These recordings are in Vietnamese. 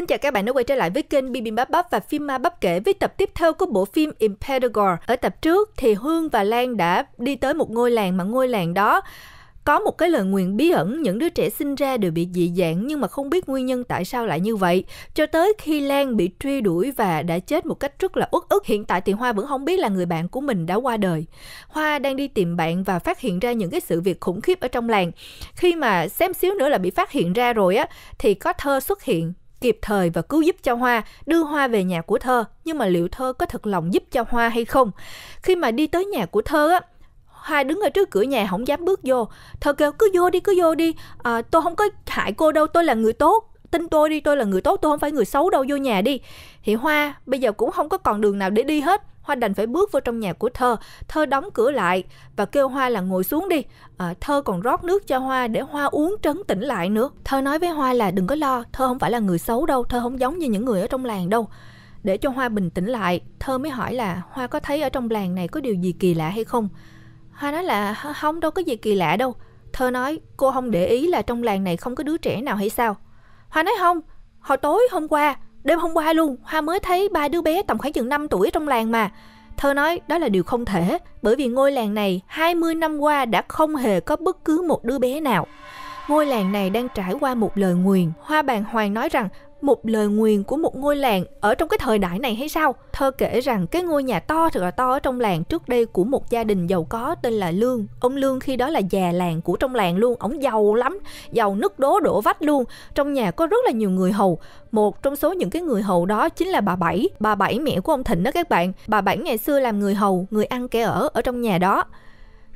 Xin chào các bạn đã quay trở lại với kênh Bibimbap Bắp và phim ma bắp kể với tập tiếp theo của bộ phim Impedagore. Ở tập trước thì Hương và Lan đã đi tới một ngôi làng mà ngôi làng đó có một cái lời nguyện bí ẩn những đứa trẻ sinh ra đều bị dị dạng nhưng mà không biết nguyên nhân tại sao lại như vậy cho tới khi Lan bị truy đuổi và đã chết một cách rất là uất ức hiện tại thì Hoa vẫn không biết là người bạn của mình đã qua đời Hoa đang đi tìm bạn và phát hiện ra những cái sự việc khủng khiếp ở trong làng khi mà xem xíu nữa là bị phát hiện ra rồi á thì có thơ xuất hiện kịp thời và cứu giúp cho Hoa, đưa Hoa về nhà của Thơ, nhưng mà liệu Thơ có thật lòng giúp cho Hoa hay không? Khi mà đi tới nhà của Thơ á, Hoa đứng ở trước cửa nhà không dám bước vô. Thơ kêu cứ vô đi, cứ vô đi. À, tôi không có hại cô đâu, tôi là người tốt. Tin tôi đi, tôi là người tốt, tôi không phải người xấu đâu, vô nhà đi. Thì Hoa bây giờ cũng không có còn đường nào để đi hết. Hoa đành phải bước vào trong nhà của Thơ. Thơ đóng cửa lại và kêu Hoa là ngồi xuống đi. À, Thơ còn rót nước cho Hoa để Hoa uống trấn tĩnh lại nữa. Thơ nói với Hoa là đừng có lo, Thơ không phải là người xấu đâu, Thơ không giống như những người ở trong làng đâu. Để cho Hoa bình tĩnh lại, Thơ mới hỏi là Hoa có thấy ở trong làng này có điều gì kỳ lạ hay không? Hoa nói là không đâu có gì kỳ lạ đâu. Thơ nói cô không để ý là trong làng này không có đứa trẻ nào hay sao? Hoa nói không, hồi tối hôm qua Đêm hôm qua luôn, Hoa mới thấy ba đứa bé tầm khoảng chừng 5 tuổi trong làng mà. Thơ nói đó là điều không thể, bởi vì ngôi làng này 20 năm qua đã không hề có bất cứ một đứa bé nào. Ngôi làng này đang trải qua một lời nguyền. Hoa bàn hoàng nói rằng một lời nguyền của một ngôi làng ở trong cái thời đại này hay sao? Thơ kể rằng cái ngôi nhà to thật là to ở trong làng trước đây của một gia đình giàu có tên là Lương. Ông Lương khi đó là già làng của trong làng luôn, ông giàu lắm, giàu nứt đố đổ vách luôn. Trong nhà có rất là nhiều người hầu. Một trong số những cái người hầu đó chính là bà Bảy, bà Bảy mẹ của ông Thịnh đó các bạn. Bà Bảy ngày xưa làm người hầu, người ăn kẻ ở ở trong nhà đó.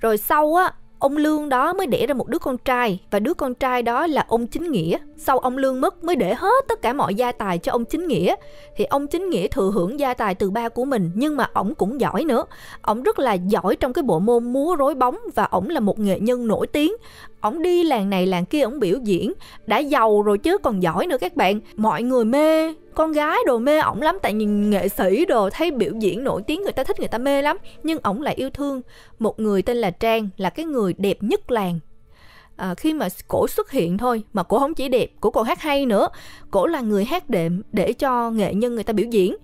Rồi sau á, ông Lương đó mới đẻ ra một đứa con trai và đứa con trai đó là ông Chính Nghĩa. Sau ông Lương mất mới để hết tất cả mọi gia tài cho ông Chính Nghĩa. Thì ông Chính Nghĩa thừa hưởng gia tài từ ba của mình nhưng mà ổng cũng giỏi nữa. Ổng rất là giỏi trong cái bộ môn múa rối bóng và ổng là một nghệ nhân nổi tiếng ổng đi làng này làng kia ổng biểu diễn đã giàu rồi chứ còn giỏi nữa các bạn mọi người mê con gái đồ mê ổng lắm tại nhìn nghệ sĩ đồ thấy biểu diễn nổi tiếng người ta thích người ta mê lắm nhưng ổng lại yêu thương một người tên là trang là cái người đẹp nhất làng à, khi mà cổ xuất hiện thôi mà cổ không chỉ đẹp cổ còn hát hay nữa cổ là người hát đệm để cho nghệ nhân người ta biểu diễn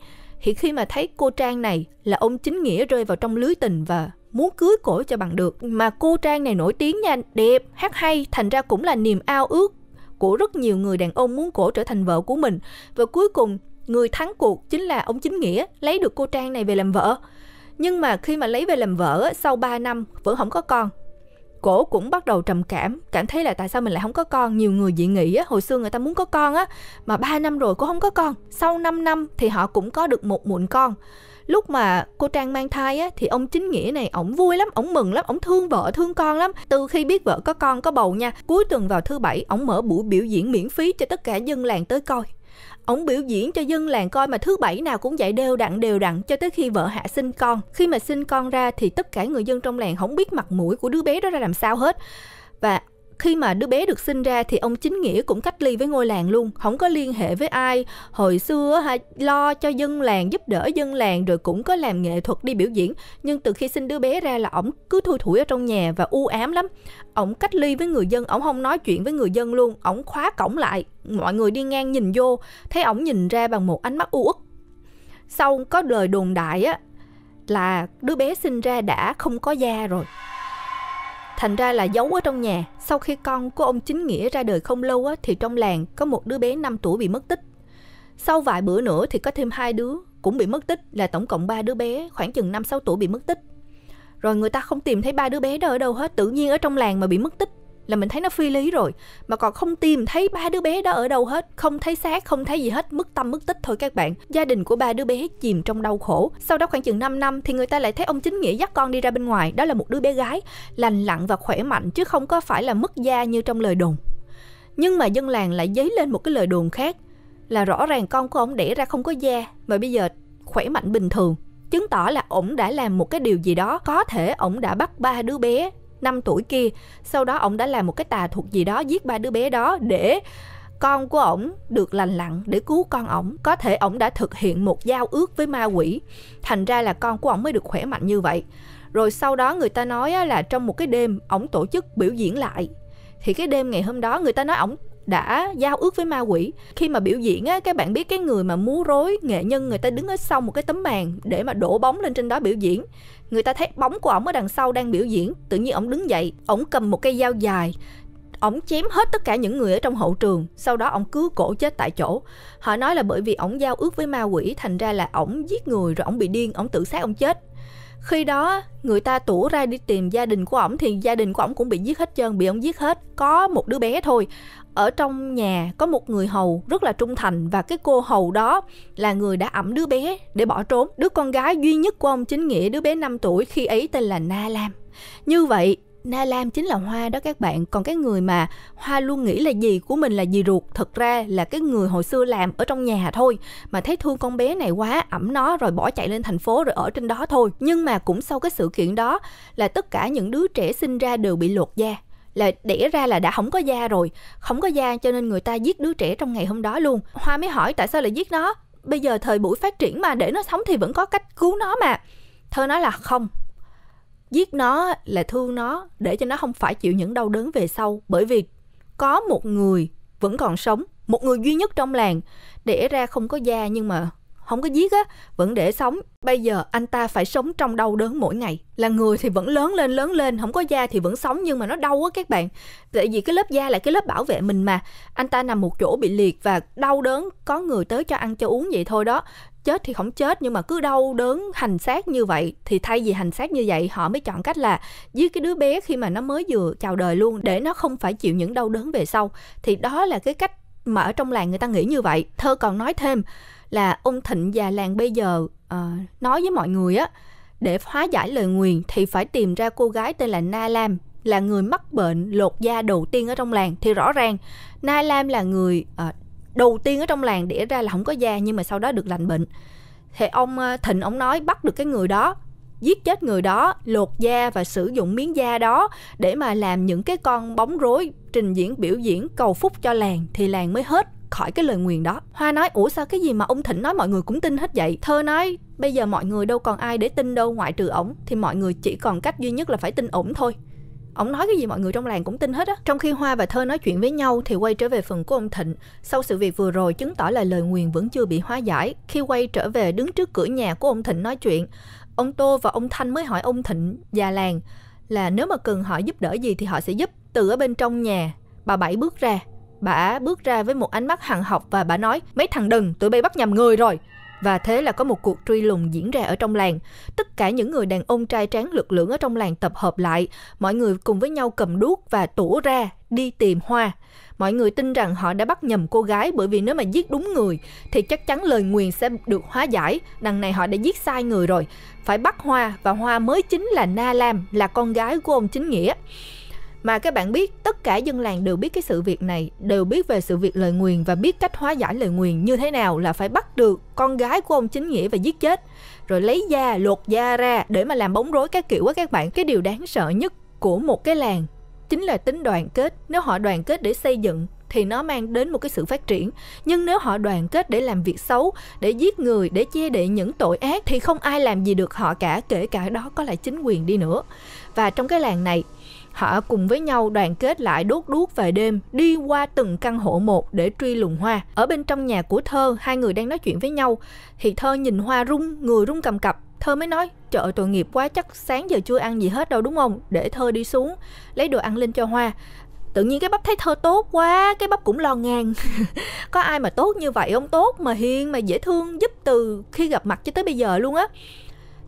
thì khi mà thấy cô trang này là ông chính nghĩa rơi vào trong lưới tình và muốn cưới cổ cho bằng được mà cô trang này nổi tiếng nha đẹp hát hay thành ra cũng là niềm ao ước của rất nhiều người đàn ông muốn cổ trở thành vợ của mình và cuối cùng người thắng cuộc chính là ông chính nghĩa lấy được cô trang này về làm vợ nhưng mà khi mà lấy về làm vợ sau 3 năm vẫn không có con cổ cũng bắt đầu trầm cảm cảm thấy là tại sao mình lại không có con nhiều người dị nghị á hồi xưa người ta muốn có con á mà 3 năm rồi cũng không có con sau 5 năm thì họ cũng có được một muộn con lúc mà cô trang mang thai á thì ông chính nghĩa này ổng vui lắm ổng mừng lắm ổng thương vợ thương con lắm từ khi biết vợ có con có bầu nha cuối tuần vào thứ bảy ổng mở buổi biểu diễn miễn phí cho tất cả dân làng tới coi ổng biểu diễn cho dân làng coi mà thứ bảy nào cũng dạy đều đặn đều đặn cho tới khi vợ hạ sinh con khi mà sinh con ra thì tất cả người dân trong làng không biết mặt mũi của đứa bé đó ra làm sao hết và khi mà đứa bé được sinh ra thì ông chính nghĩa cũng cách ly với ngôi làng luôn không có liên hệ với ai hồi xưa ha, lo cho dân làng giúp đỡ dân làng rồi cũng có làm nghệ thuật đi biểu diễn nhưng từ khi sinh đứa bé ra là ổng cứ thui thủi ở trong nhà và u ám lắm ổng cách ly với người dân ổng không nói chuyện với người dân luôn ổng khóa cổng lại mọi người đi ngang nhìn vô thấy ổng nhìn ra bằng một ánh mắt u uất sau có lời đồn đại á là đứa bé sinh ra đã không có da rồi Thành ra là giấu ở trong nhà. Sau khi con của ông Chính Nghĩa ra đời không lâu á, thì trong làng có một đứa bé 5 tuổi bị mất tích. Sau vài bữa nữa thì có thêm hai đứa cũng bị mất tích là tổng cộng ba đứa bé khoảng chừng 5 6 tuổi bị mất tích. Rồi người ta không tìm thấy ba đứa bé đó ở đâu hết, tự nhiên ở trong làng mà bị mất tích là mình thấy nó phi lý rồi mà còn không tìm thấy ba đứa bé đó ở đâu hết không thấy xác không thấy gì hết mất tâm mất tích thôi các bạn gia đình của ba đứa bé chìm trong đau khổ sau đó khoảng chừng 5 năm thì người ta lại thấy ông chính nghĩa dắt con đi ra bên ngoài đó là một đứa bé gái lành lặn và khỏe mạnh chứ không có phải là mất da như trong lời đồn nhưng mà dân làng lại dấy lên một cái lời đồn khác là rõ ràng con của ông đẻ ra không có da mà bây giờ khỏe mạnh bình thường chứng tỏ là ổng đã làm một cái điều gì đó có thể ổng đã bắt ba đứa bé 5 tuổi kia sau đó ông đã làm một cái tà thuật gì đó giết ba đứa bé đó để con của ổng được lành lặn để cứu con ổng có thể ổng đã thực hiện một giao ước với ma quỷ thành ra là con của ổng mới được khỏe mạnh như vậy rồi sau đó người ta nói là trong một cái đêm ổng tổ chức biểu diễn lại thì cái đêm ngày hôm đó người ta nói ổng đã giao ước với ma quỷ khi mà biểu diễn á các bạn biết cái người mà múa rối nghệ nhân người ta đứng ở sau một cái tấm màn để mà đổ bóng lên trên đó biểu diễn người ta thấy bóng của ổng ở đằng sau đang biểu diễn tự nhiên ổng đứng dậy ổng cầm một cây dao dài ổng chém hết tất cả những người ở trong hậu trường sau đó ổng cứ cổ chết tại chỗ họ nói là bởi vì ổng giao ước với ma quỷ thành ra là ổng giết người rồi ổng bị điên ổng tự sát ổng chết khi đó người ta tủ ra đi tìm gia đình của ổng thì gia đình của ổng cũng bị giết hết trơn bị ổng giết hết có một đứa bé thôi ở trong nhà có một người hầu rất là trung thành và cái cô hầu đó là người đã ẵm đứa bé để bỏ trốn. Đứa con gái duy nhất của ông chính nghĩa, đứa bé 5 tuổi khi ấy tên là Na Lam. Như vậy, Na Lam chính là Hoa đó các bạn Còn cái người mà Hoa luôn nghĩ là gì của mình là gì ruột Thật ra là cái người hồi xưa làm ở trong nhà thôi Mà thấy thương con bé này quá ẩm nó rồi bỏ chạy lên thành phố rồi ở trên đó thôi Nhưng mà cũng sau cái sự kiện đó là tất cả những đứa trẻ sinh ra đều bị lột da là đẻ ra là đã không có da rồi không có da cho nên người ta giết đứa trẻ trong ngày hôm đó luôn hoa mới hỏi tại sao lại giết nó bây giờ thời buổi phát triển mà để nó sống thì vẫn có cách cứu nó mà thơ nói là không giết nó là thương nó để cho nó không phải chịu những đau đớn về sau bởi vì có một người vẫn còn sống một người duy nhất trong làng đẻ ra không có da nhưng mà không có giết á vẫn để sống bây giờ anh ta phải sống trong đau đớn mỗi ngày là người thì vẫn lớn lên lớn lên không có da thì vẫn sống nhưng mà nó đau á các bạn tại vì cái lớp da là cái lớp bảo vệ mình mà anh ta nằm một chỗ bị liệt và đau đớn có người tới cho ăn cho uống vậy thôi đó chết thì không chết nhưng mà cứ đau đớn hành xác như vậy thì thay vì hành xác như vậy họ mới chọn cách là giết cái đứa bé khi mà nó mới vừa chào đời luôn để nó không phải chịu những đau đớn về sau thì đó là cái cách mà ở trong làng người ta nghĩ như vậy thơ còn nói thêm là ông Thịnh già làng bây giờ uh, nói với mọi người á để hóa giải lời nguyền thì phải tìm ra cô gái tên là Na Lam là người mắc bệnh lột da đầu tiên ở trong làng thì rõ ràng Na Lam là người uh, đầu tiên ở trong làng đẻ ra là không có da nhưng mà sau đó được lành bệnh thì ông uh, Thịnh ông nói bắt được cái người đó giết chết người đó, lột da và sử dụng miếng da đó để mà làm những cái con bóng rối trình diễn biểu diễn cầu phúc cho làng thì làng mới hết khỏi cái lời nguyền đó hoa nói ủa sao cái gì mà ông thịnh nói mọi người cũng tin hết vậy thơ nói bây giờ mọi người đâu còn ai để tin đâu ngoại trừ ổng thì mọi người chỉ còn cách duy nhất là phải tin ổng thôi Ông nói cái gì mọi người trong làng cũng tin hết á. Trong khi Hoa và Thơ nói chuyện với nhau thì quay trở về phần của ông Thịnh. Sau sự việc vừa rồi chứng tỏ là lời nguyền vẫn chưa bị hóa giải. Khi quay trở về đứng trước cửa nhà của ông Thịnh nói chuyện, ông Tô và ông Thanh mới hỏi ông Thịnh già làng là nếu mà cần họ giúp đỡ gì thì họ sẽ giúp. Từ ở bên trong nhà, bà Bảy bước ra, Bà bước ra với một ánh mắt hằn học và bà nói Mấy thằng đừng, tụi bay bắt nhầm người rồi và thế là có một cuộc truy lùng diễn ra ở trong làng. Tất cả những người đàn ông trai tráng lực lưỡng ở trong làng tập hợp lại, mọi người cùng với nhau cầm đuốc và tủ ra đi tìm Hoa. Mọi người tin rằng họ đã bắt nhầm cô gái bởi vì nếu mà giết đúng người thì chắc chắn lời nguyền sẽ được hóa giải. Đằng này họ đã giết sai người rồi. Phải bắt Hoa và Hoa mới chính là Na Lam, là con gái của ông Chính Nghĩa. Mà các bạn biết, tất cả dân làng đều biết cái sự việc này, đều biết về sự việc lời nguyền và biết cách hóa giải lời nguyền như thế nào là phải bắt được con gái của ông chính nghĩa và giết chết, rồi lấy da, lột da ra để mà làm bóng rối các kiểu á các bạn. Cái điều đáng sợ nhất của một cái làng chính là tính đoàn kết. Nếu họ đoàn kết để xây dựng thì nó mang đến một cái sự phát triển nhưng nếu họ đoàn kết để làm việc xấu để giết người để che đậy những tội ác thì không ai làm gì được họ cả kể cả đó có là chính quyền đi nữa và trong cái làng này Họ cùng với nhau đoàn kết lại đốt đuốc về đêm, đi qua từng căn hộ một để truy lùng hoa. Ở bên trong nhà của Thơ, hai người đang nói chuyện với nhau, thì Thơ nhìn hoa rung, người rung cầm cập. Thơ mới nói, trời tội nghiệp quá, chắc sáng giờ chưa ăn gì hết đâu đúng không? Để Thơ đi xuống, lấy đồ ăn lên cho hoa tự nhiên cái bắp thấy thơ tốt quá cái bắp cũng lo ngang có ai mà tốt như vậy ông tốt mà hiền mà dễ thương giúp từ khi gặp mặt cho tới bây giờ luôn á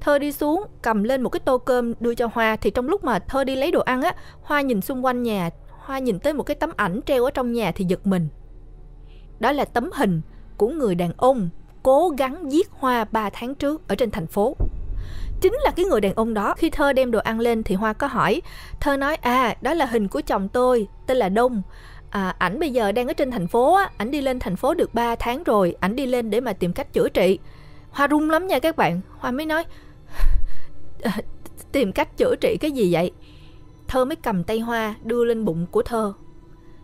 Thơ đi xuống, cầm lên một cái tô cơm đưa cho Hoa thì trong lúc mà Thơ đi lấy đồ ăn á, Hoa nhìn xung quanh nhà, Hoa nhìn tới một cái tấm ảnh treo ở trong nhà thì giật mình. Đó là tấm hình của người đàn ông cố gắng giết Hoa 3 tháng trước ở trên thành phố. Chính là cái người đàn ông đó Khi Thơ đem đồ ăn lên thì Hoa có hỏi Thơ nói à đó là hình của chồng tôi Tên là Đông à, Ảnh bây giờ đang ở trên thành phố á Ảnh đi lên thành phố được 3 tháng rồi Ảnh đi lên để mà tìm cách chữa trị Hoa rung lắm nha các bạn Hoa mới nói Ờ, tìm cách chữa trị cái gì vậy? Thơ mới cầm tay Hoa đưa lên bụng của Thơ.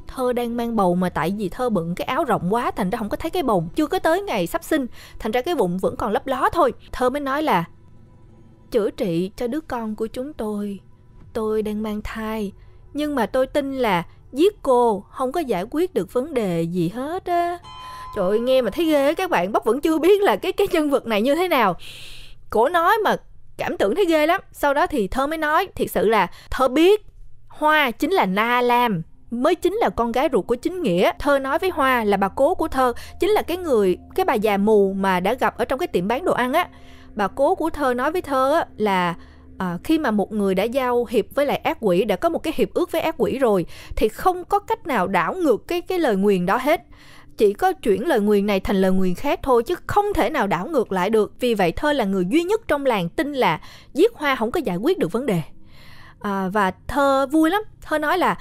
Thơ đang mang bầu mà tại vì Thơ bận cái áo rộng quá thành ra không có thấy cái bầu. Chưa có tới ngày sắp sinh, thành ra cái bụng vẫn còn lấp ló thôi. Thơ mới nói là chữa trị cho đứa con của chúng tôi. Tôi đang mang thai, nhưng mà tôi tin là giết cô không có giải quyết được vấn đề gì hết á. Trời ơi, nghe mà thấy ghê các bạn, bắp vẫn chưa biết là cái cái nhân vật này như thế nào. Cổ nói mà cảm tưởng thấy ghê lắm sau đó thì thơ mới nói thiệt sự là thơ biết hoa chính là na lam mới chính là con gái ruột của chính nghĩa thơ nói với hoa là bà cố của thơ chính là cái người cái bà già mù mà đã gặp ở trong cái tiệm bán đồ ăn á bà cố của thơ nói với thơ á, là à, khi mà một người đã giao hiệp với lại ác quỷ đã có một cái hiệp ước với ác quỷ rồi thì không có cách nào đảo ngược cái cái lời nguyền đó hết chỉ có chuyển lời nguyền này thành lời nguyền khác thôi chứ không thể nào đảo ngược lại được. Vì vậy Thơ là người duy nhất trong làng tin là giết hoa không có giải quyết được vấn đề. À, và Thơ vui lắm. Thơ nói là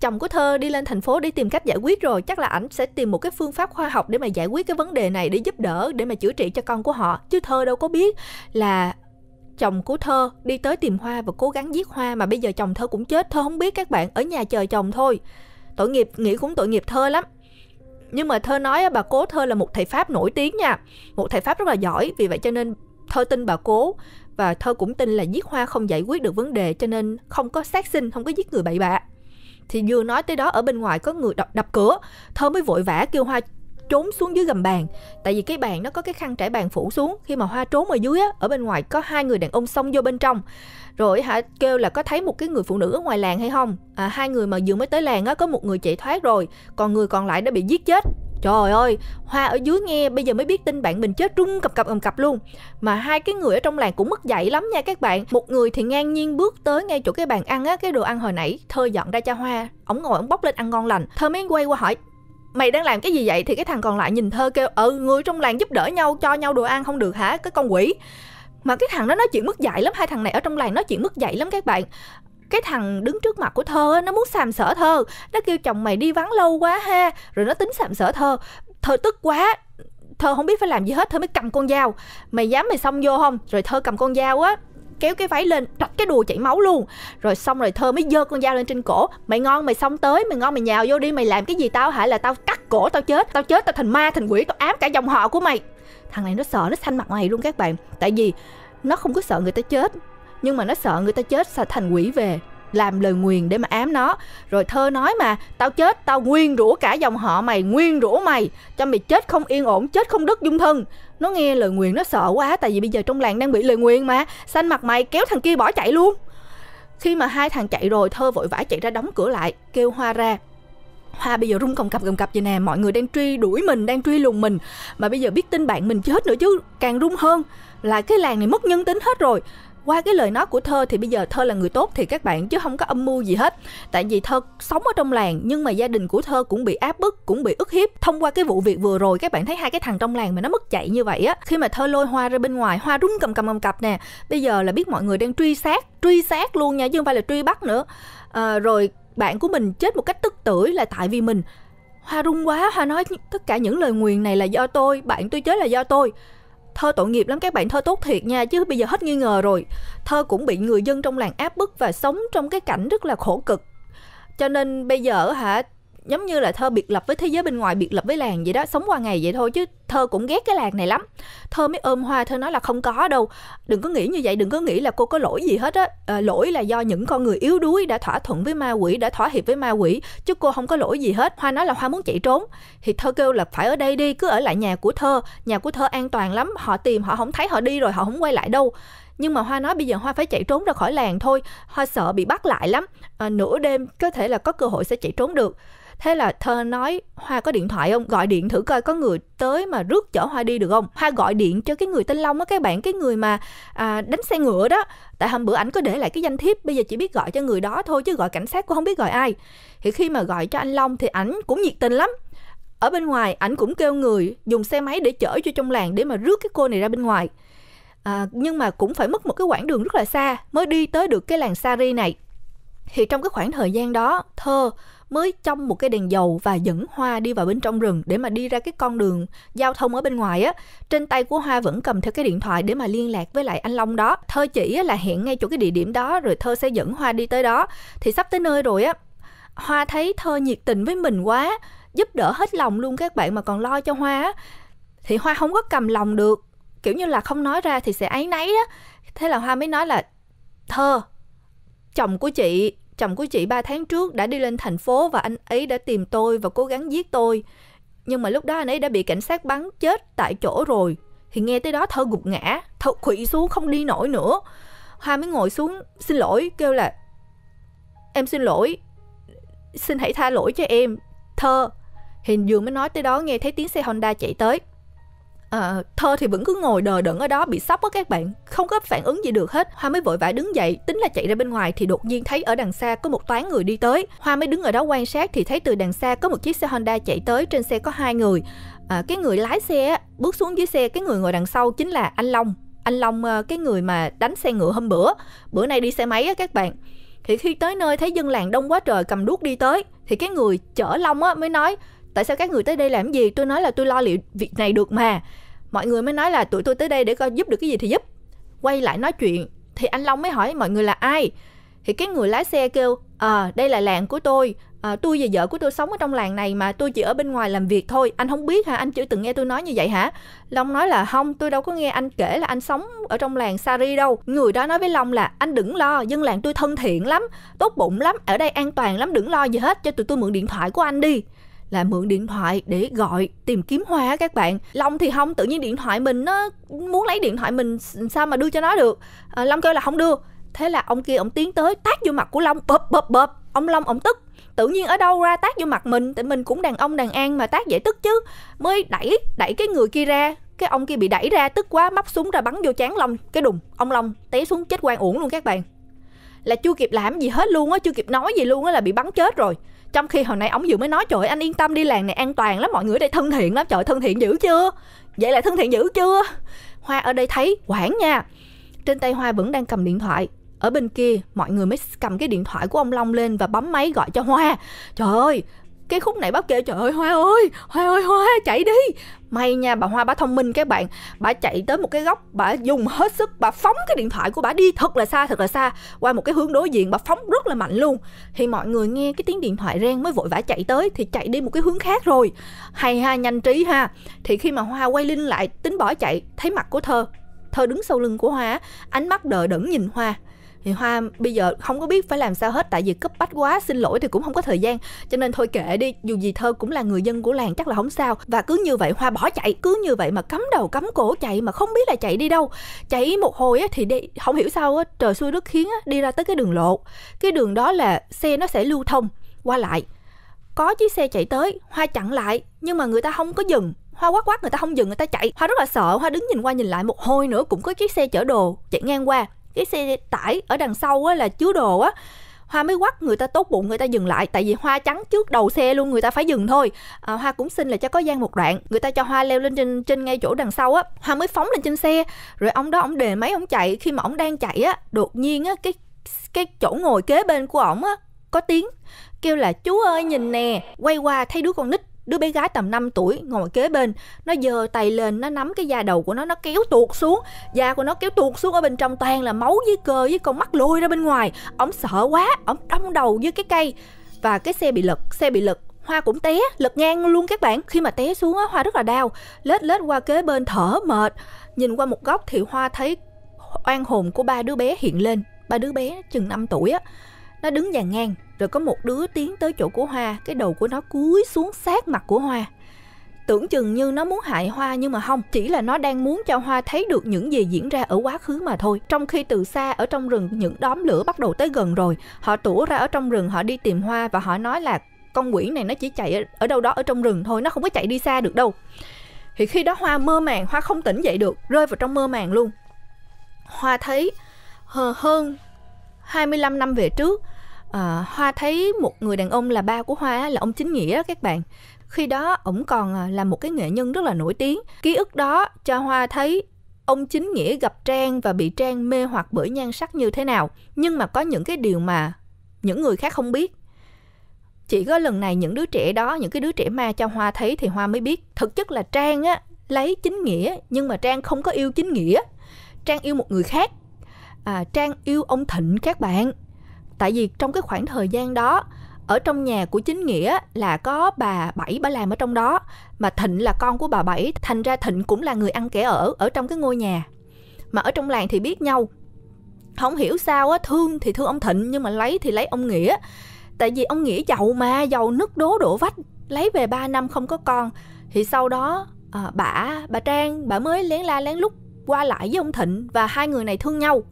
chồng của thơ đi lên thành phố để tìm cách giải quyết rồi chắc là ảnh sẽ tìm một cái phương pháp khoa học để mà giải quyết cái vấn đề này để giúp đỡ để mà chữa trị cho con của họ chứ thơ đâu có biết là chồng của thơ đi tới tìm hoa và cố gắng giết hoa mà bây giờ chồng thơ cũng chết thơ không biết các bạn ở nhà chờ chồng thôi tội nghiệp nghĩ cũng tội nghiệp thơ lắm nhưng mà thơ nói bà cố thơ là một thầy pháp nổi tiếng nha một thầy pháp rất là giỏi vì vậy cho nên thơ tin bà cố và thơ cũng tin là giết hoa không giải quyết được vấn đề cho nên không có sát sinh không có giết người bậy bạ thì vừa nói tới đó ở bên ngoài có người đập, đập cửa thơ mới vội vã kêu hoa trốn xuống dưới gầm bàn tại vì cái bàn nó có cái khăn trải bàn phủ xuống khi mà hoa trốn ở dưới á ở bên ngoài có hai người đàn ông xông vô bên trong rồi hả kêu là có thấy một cái người phụ nữ ở ngoài làng hay không à, hai người mà vừa mới tới làng á có một người chạy thoát rồi còn người còn lại đã bị giết chết Trời ơi, Hoa ở dưới nghe bây giờ mới biết tin bạn mình chết rung cập cập ầm cập luôn. Mà hai cái người ở trong làng cũng mất dạy lắm nha các bạn. Một người thì ngang nhiên bước tới ngay chỗ cái bàn ăn á, cái đồ ăn hồi nãy, thơ dọn ra cho Hoa. Ổng ngồi ổng bóc lên ăn ngon lành. Thơ mới quay qua hỏi, mày đang làm cái gì vậy thì cái thằng còn lại nhìn thơ kêu ừ người trong làng giúp đỡ nhau cho nhau đồ ăn không được hả cái con quỷ mà cái thằng đó nói chuyện mất dạy lắm hai thằng này ở trong làng nói chuyện mất dạy lắm các bạn cái thằng đứng trước mặt của thơ nó muốn sàm sỡ thơ nó kêu chồng mày đi vắng lâu quá ha rồi nó tính sàm sỡ thơ thơ tức quá thơ không biết phải làm gì hết thơ mới cầm con dao mày dám mày xông vô không rồi thơ cầm con dao á kéo cái váy lên rạch cái đùa chảy máu luôn rồi xong rồi thơ mới giơ con dao lên trên cổ mày ngon mày xong tới mày ngon mày nhào vô đi mày làm cái gì tao hả là tao cắt cổ tao chết tao chết tao thành ma thành quỷ tao ám cả dòng họ của mày thằng này nó sợ nó xanh mặt mày luôn các bạn tại vì nó không có sợ người ta chết nhưng mà nó sợ người ta chết sẽ thành quỷ về làm lời nguyền để mà ám nó rồi thơ nói mà tao chết tao nguyên rủa cả dòng họ mày nguyên rủa mày cho mày chết không yên ổn chết không đứt dung thân nó nghe lời nguyền nó sợ quá tại vì bây giờ trong làng đang bị lời nguyền mà xanh mặt mày kéo thằng kia bỏ chạy luôn khi mà hai thằng chạy rồi thơ vội vã chạy ra đóng cửa lại kêu hoa ra Hoa bây giờ rung cầm cập cầm cập vậy nè Mọi người đang truy đuổi mình, đang truy lùng mình Mà bây giờ biết tin bạn mình chết nữa chứ Càng rung hơn Là cái làng này mất nhân tính hết rồi qua cái lời nói của thơ thì bây giờ thơ là người tốt thì các bạn chứ không có âm mưu gì hết tại vì thơ sống ở trong làng nhưng mà gia đình của thơ cũng bị áp bức cũng bị ức hiếp thông qua cái vụ việc vừa rồi các bạn thấy hai cái thằng trong làng mà nó mất chạy như vậy á khi mà thơ lôi hoa ra bên ngoài hoa rúng cầm cầm cầm cặp nè bây giờ là biết mọi người đang truy sát truy sát luôn nha chứ không phải là truy bắt nữa à, rồi bạn của mình chết một cách tức tưởi là tại vì mình hoa rung quá hoa nói tất cả những lời nguyền này là do tôi bạn tôi chết là do tôi Thơ tội nghiệp lắm các bạn, thơ tốt thiệt nha chứ bây giờ hết nghi ngờ rồi. Thơ cũng bị người dân trong làng áp bức và sống trong cái cảnh rất là khổ cực. Cho nên bây giờ hả giống như là thơ biệt lập với thế giới bên ngoài biệt lập với làng vậy đó sống qua ngày vậy thôi chứ thơ cũng ghét cái làng này lắm thơ mới ôm hoa thơ nói là không có đâu đừng có nghĩ như vậy đừng có nghĩ là cô có lỗi gì hết á à, lỗi là do những con người yếu đuối đã thỏa thuận với ma quỷ đã thỏa hiệp với ma quỷ chứ cô không có lỗi gì hết hoa nói là hoa muốn chạy trốn thì thơ kêu là phải ở đây đi cứ ở lại nhà của thơ nhà của thơ an toàn lắm họ tìm họ không thấy họ đi rồi họ không quay lại đâu nhưng mà hoa nói bây giờ hoa phải chạy trốn ra khỏi làng thôi hoa sợ bị bắt lại lắm à, nửa đêm có thể là có cơ hội sẽ chạy trốn được thế là thơ nói hoa có điện thoại không gọi điện thử coi có người tới mà rước chở hoa đi được không hoa gọi điện cho cái người tên long á các bạn cái người mà à, đánh xe ngựa đó tại hôm bữa ảnh có để lại cái danh thiếp bây giờ chỉ biết gọi cho người đó thôi chứ gọi cảnh sát cũng không biết gọi ai thì khi mà gọi cho anh long thì ảnh cũng nhiệt tình lắm ở bên ngoài ảnh cũng kêu người dùng xe máy để chở cho trong làng để mà rước cái cô này ra bên ngoài à, nhưng mà cũng phải mất một cái quãng đường rất là xa mới đi tới được cái làng Sari này thì trong cái khoảng thời gian đó thơ mới trong một cái đèn dầu và dẫn hoa đi vào bên trong rừng để mà đi ra cái con đường giao thông ở bên ngoài á trên tay của hoa vẫn cầm theo cái điện thoại để mà liên lạc với lại anh long đó thơ chỉ là hẹn ngay chỗ cái địa điểm đó rồi thơ sẽ dẫn hoa đi tới đó thì sắp tới nơi rồi á hoa thấy thơ nhiệt tình với mình quá giúp đỡ hết lòng luôn các bạn mà còn lo cho hoa á thì hoa không có cầm lòng được kiểu như là không nói ra thì sẽ áy náy á, thế là hoa mới nói là thơ chồng của chị Chồng của chị 3 tháng trước đã đi lên thành phố và anh ấy đã tìm tôi và cố gắng giết tôi. Nhưng mà lúc đó anh ấy đã bị cảnh sát bắn chết tại chỗ rồi. Thì nghe tới đó thơ gục ngã, thơ khủy xuống không đi nổi nữa. Hoa mới ngồi xuống xin lỗi, kêu là Em xin lỗi, xin hãy tha lỗi cho em. Thơ, hình vừa mới nói tới đó nghe thấy tiếng xe Honda chạy tới à, thơ thì vẫn cứ ngồi đờ đẫn ở đó bị sốc á các bạn không có phản ứng gì được hết hoa mới vội vã đứng dậy tính là chạy ra bên ngoài thì đột nhiên thấy ở đằng xa có một toán người đi tới hoa mới đứng ở đó quan sát thì thấy từ đằng xa có một chiếc xe honda chạy tới trên xe có hai người à, cái người lái xe bước xuống dưới xe cái người ngồi đằng sau chính là anh long anh long ờ, cái người mà đánh xe ngựa hôm bữa bữa nay đi xe máy á các bạn thì khi tới nơi thấy dân làng đông quá trời cầm đuốc đi tới thì cái người chở long á mới nói tại sao các người tới đây làm gì tôi nói là tôi lo liệu việc này được mà mọi người mới nói là tụi tôi tới đây để coi giúp được cái gì thì giúp quay lại nói chuyện thì anh long mới hỏi mọi người là ai thì cái người lái xe kêu à, đây là làng của tôi à, tôi và vợ của tôi sống ở trong làng này mà tôi chỉ ở bên ngoài làm việc thôi anh không biết hả anh chưa từng nghe tôi nói như vậy hả long nói là không tôi đâu có nghe anh kể là anh sống ở trong làng sari đâu người đó nói với long là anh đừng lo dân làng tôi thân thiện lắm tốt bụng lắm ở đây an toàn lắm đừng lo gì hết cho tụi tôi mượn điện thoại của anh đi là mượn điện thoại để gọi tìm kiếm hoa các bạn long thì không tự nhiên điện thoại mình nó muốn lấy điện thoại mình sao mà đưa cho nó được à, long kêu là không đưa thế là ông kia ông tiến tới tát vô mặt của long bập bập bập ông long ông tức tự nhiên ở đâu ra tát vô mặt mình tại mình cũng đàn ông đàn an mà tát dễ tức chứ mới đẩy đẩy cái người kia ra cái ông kia bị đẩy ra tức quá móc súng ra bắn vô chán long cái đùng ông long té xuống chết quan uổng luôn các bạn là chưa kịp làm gì hết luôn á chưa kịp nói gì luôn á là bị bắn chết rồi trong khi hồi nãy ông vừa mới nói trời ơi, anh yên tâm đi làng này an toàn lắm mọi người ở đây thân thiện lắm trời thân thiện dữ chưa vậy là thân thiện dữ chưa hoa ở đây thấy quản nha trên tay hoa vẫn đang cầm điện thoại ở bên kia mọi người mới cầm cái điện thoại của ông long lên và bấm máy gọi cho hoa trời ơi cái khúc này bác kêu trời ơi hoa ơi hoa ơi hoa chạy đi may nha bà hoa bà thông minh các bạn bà chạy tới một cái góc bà dùng hết sức bà phóng cái điện thoại của bà đi thật là xa thật là xa qua một cái hướng đối diện bà phóng rất là mạnh luôn thì mọi người nghe cái tiếng điện thoại reng mới vội vã chạy tới thì chạy đi một cái hướng khác rồi hay ha nhanh trí ha thì khi mà hoa quay lưng lại tính bỏ chạy thấy mặt của thơ thơ đứng sau lưng của hoa ánh mắt đờ đẫn nhìn hoa thì hoa bây giờ không có biết phải làm sao hết tại vì cấp bách quá xin lỗi thì cũng không có thời gian cho nên thôi kệ đi dù gì thơ cũng là người dân của làng chắc là không sao và cứ như vậy hoa bỏ chạy cứ như vậy mà cắm đầu cắm cổ chạy mà không biết là chạy đi đâu chạy một hồi á, thì đi không hiểu sao á, trời xui đất khiến á, đi ra tới cái đường lộ cái đường đó là xe nó sẽ lưu thông qua lại có chiếc xe chạy tới hoa chặn lại nhưng mà người ta không có dừng hoa quát quát người ta không dừng người ta chạy hoa rất là sợ hoa đứng nhìn qua nhìn lại một hồi nữa cũng có chiếc xe chở đồ chạy ngang qua cái xe tải ở đằng sau á là chứa đồ á hoa mới quắt người ta tốt bụng người ta dừng lại tại vì hoa trắng trước đầu xe luôn người ta phải dừng thôi à, hoa cũng xin là cho có gian một đoạn người ta cho hoa leo lên trên trên ngay chỗ đằng sau á hoa mới phóng lên trên xe rồi ông đó ông đề máy ông chạy khi mà ông đang chạy á đột nhiên á cái cái chỗ ngồi kế bên của ổng á có tiếng kêu là chú ơi nhìn nè quay qua thấy đứa con nít đứa bé gái tầm 5 tuổi ngồi kế bên nó giơ tay lên nó nắm cái da đầu của nó nó kéo tuột xuống da của nó kéo tuột xuống ở bên trong toàn là máu với cơ với con mắt lôi ra bên ngoài ổng sợ quá ổng đong đầu với cái cây và cái xe bị lật xe bị lật Hoa cũng té, lật ngang luôn các bạn. Khi mà té xuống á, Hoa rất là đau, lết lết qua kế bên thở mệt. Nhìn qua một góc thì Hoa thấy oan hồn của ba đứa bé hiện lên. Ba đứa bé chừng 5 tuổi á, nó đứng dàn ngang, rồi có một đứa tiến tới chỗ của Hoa, cái đầu của nó cúi xuống sát mặt của Hoa. Tưởng chừng như nó muốn hại Hoa nhưng mà không, chỉ là nó đang muốn cho Hoa thấy được những gì diễn ra ở quá khứ mà thôi. Trong khi từ xa ở trong rừng những đóm lửa bắt đầu tới gần rồi, họ tủa ra ở trong rừng họ đi tìm Hoa và họ nói là con quỷ này nó chỉ chạy ở đâu đó ở trong rừng thôi, nó không có chạy đi xa được đâu. Thì khi đó Hoa mơ màng, Hoa không tỉnh dậy được, rơi vào trong mơ màng luôn. Hoa thấy hờ hơn 25 năm về trước à, hoa thấy một người đàn ông là ba của hoa là ông chính nghĩa đó các bạn khi đó ổng còn ờ, là một cái nghệ nhân rất là nổi tiếng ký ức đó cho hoa thấy ông chính nghĩa gặp trang và bị trang mê hoặc bởi nhan sắc như thế nào nhưng mà có những cái điều mà những người khác không biết chỉ có lần này những đứa trẻ đó những cái đứa trẻ ma cho hoa thấy thì hoa mới biết thực chất là trang á lấy chính nghĩa nhưng mà trang không có yêu chính nghĩa trang yêu một người khác à, trang yêu ông thịnh các bạn tại vì trong cái khoảng thời gian đó ở trong nhà của chính nghĩa là có bà bảy bà làm ở trong đó mà thịnh là con của bà bảy thành ra thịnh cũng là người ăn kẻ ở ở trong cái ngôi nhà mà ở trong làng thì biết nhau không hiểu sao á thương thì thương ông thịnh nhưng mà lấy thì lấy ông nghĩa tại vì ông nghĩa giàu mà giàu nứt đố đổ vách lấy về 3 năm không có con thì sau đó à, bà bà trang bà mới lén la lén lút qua lại với ông thịnh và hai người này thương nhau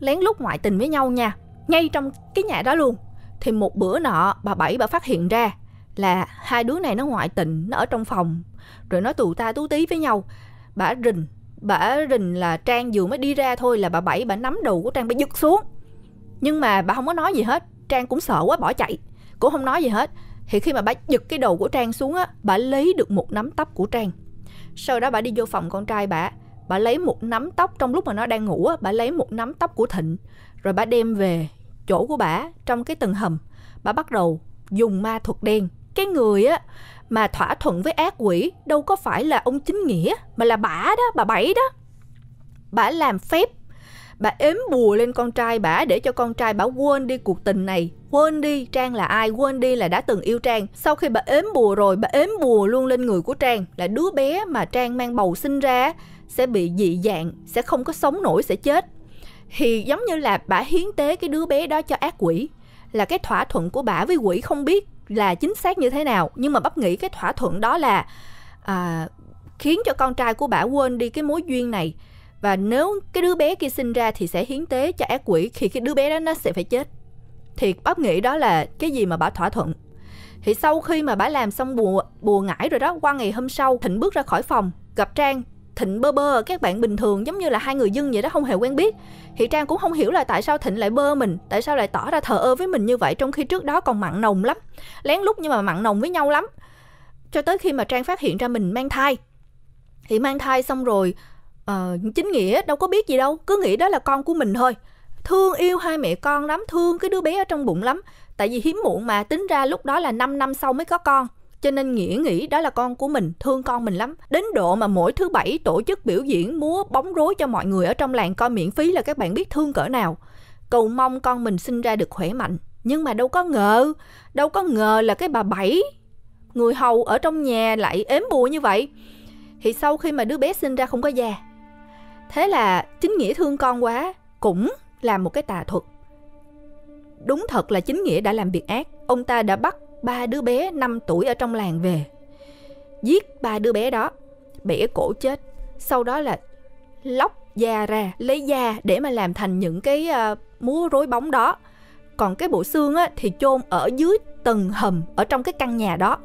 lén lút ngoại tình với nhau nha ngay trong cái nhà đó luôn thì một bữa nọ bà bảy bà phát hiện ra là hai đứa này nó ngoại tình nó ở trong phòng rồi nó tù ta tú tí với nhau bà rình bà rình là trang vừa mới đi ra thôi là bà bảy bà nắm đầu của trang bà giật xuống nhưng mà bà không có nói gì hết trang cũng sợ quá bỏ chạy cũng không nói gì hết thì khi mà bà giật cái đầu của trang xuống á bà lấy được một nắm tóc của trang sau đó bà đi vô phòng con trai bà bà lấy một nắm tóc trong lúc mà nó đang ngủ á bà lấy một nắm tóc của thịnh rồi bà đem về chỗ của bà trong cái tầng hầm bà bắt đầu dùng ma thuật đen cái người á mà thỏa thuận với ác quỷ đâu có phải là ông chính nghĩa mà là bả đó bà bảy đó bả làm phép bà ếm bùa lên con trai bả để cho con trai bả quên đi cuộc tình này quên đi trang là ai quên đi là đã từng yêu trang sau khi bà ếm bùa rồi bà ếm bùa luôn lên người của trang là đứa bé mà trang mang bầu sinh ra sẽ bị dị dạng sẽ không có sống nổi sẽ chết thì giống như là bà hiến tế cái đứa bé đó cho ác quỷ là cái thỏa thuận của bà với quỷ không biết là chính xác như thế nào nhưng mà bắp nghĩ cái thỏa thuận đó là à, khiến cho con trai của bà quên đi cái mối duyên này và nếu cái đứa bé kia sinh ra thì sẽ hiến tế cho ác quỷ khi cái đứa bé đó nó sẽ phải chết thì bắp nghĩ đó là cái gì mà bà thỏa thuận thì sau khi mà bà làm xong bùa bùa ngải rồi đó qua ngày hôm sau thịnh bước ra khỏi phòng gặp trang Thịnh bơ bơ các bạn bình thường giống như là hai người dân vậy đó không hề quen biết. Thì Trang cũng không hiểu là tại sao Thịnh lại bơ mình, tại sao lại tỏ ra thờ ơ với mình như vậy trong khi trước đó còn mặn nồng lắm, lén lút nhưng mà mặn nồng với nhau lắm. Cho tới khi mà Trang phát hiện ra mình mang thai. Thì mang thai xong rồi uh, chính nghĩa đâu có biết gì đâu, cứ nghĩ đó là con của mình thôi. Thương yêu hai mẹ con lắm, thương cái đứa bé ở trong bụng lắm. Tại vì hiếm muộn mà tính ra lúc đó là 5 năm sau mới có con cho nên nghĩa nghĩ đó là con của mình thương con mình lắm đến độ mà mỗi thứ bảy tổ chức biểu diễn múa bóng rối cho mọi người ở trong làng coi miễn phí là các bạn biết thương cỡ nào cầu mong con mình sinh ra được khỏe mạnh nhưng mà đâu có ngờ đâu có ngờ là cái bà bảy người hầu ở trong nhà lại ếm bùa như vậy thì sau khi mà đứa bé sinh ra không có da thế là chính nghĩa thương con quá cũng làm một cái tà thuật đúng thật là chính nghĩa đã làm việc ác ông ta đã bắt ba đứa bé 5 tuổi ở trong làng về. Giết ba đứa bé đó, bẻ cổ chết, sau đó là lóc da ra, lấy da để mà làm thành những cái uh, múa rối bóng đó. Còn cái bộ xương á, thì chôn ở dưới tầng hầm ở trong cái căn nhà đó.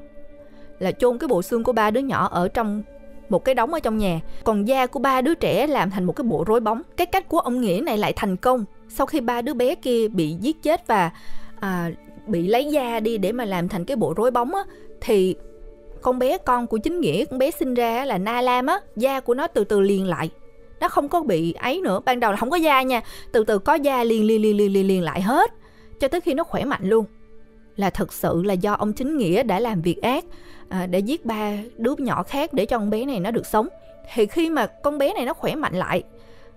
Là chôn cái bộ xương của ba đứa nhỏ ở trong một cái đống ở trong nhà còn da của ba đứa trẻ làm thành một cái bộ rối bóng cái cách của ông nghĩa này lại thành công sau khi ba đứa bé kia bị giết chết và à, bị lấy da đi để mà làm thành cái bộ rối bóng á thì con bé con của chính nghĩa con bé sinh ra là na lam á da của nó từ từ liền lại nó không có bị ấy nữa ban đầu là không có da nha từ từ có da liền liền liền liền liền, liền lại hết cho tới khi nó khỏe mạnh luôn là thật sự là do ông chính nghĩa đã làm việc ác à, để giết ba đứa nhỏ khác để cho con bé này nó được sống thì khi mà con bé này nó khỏe mạnh lại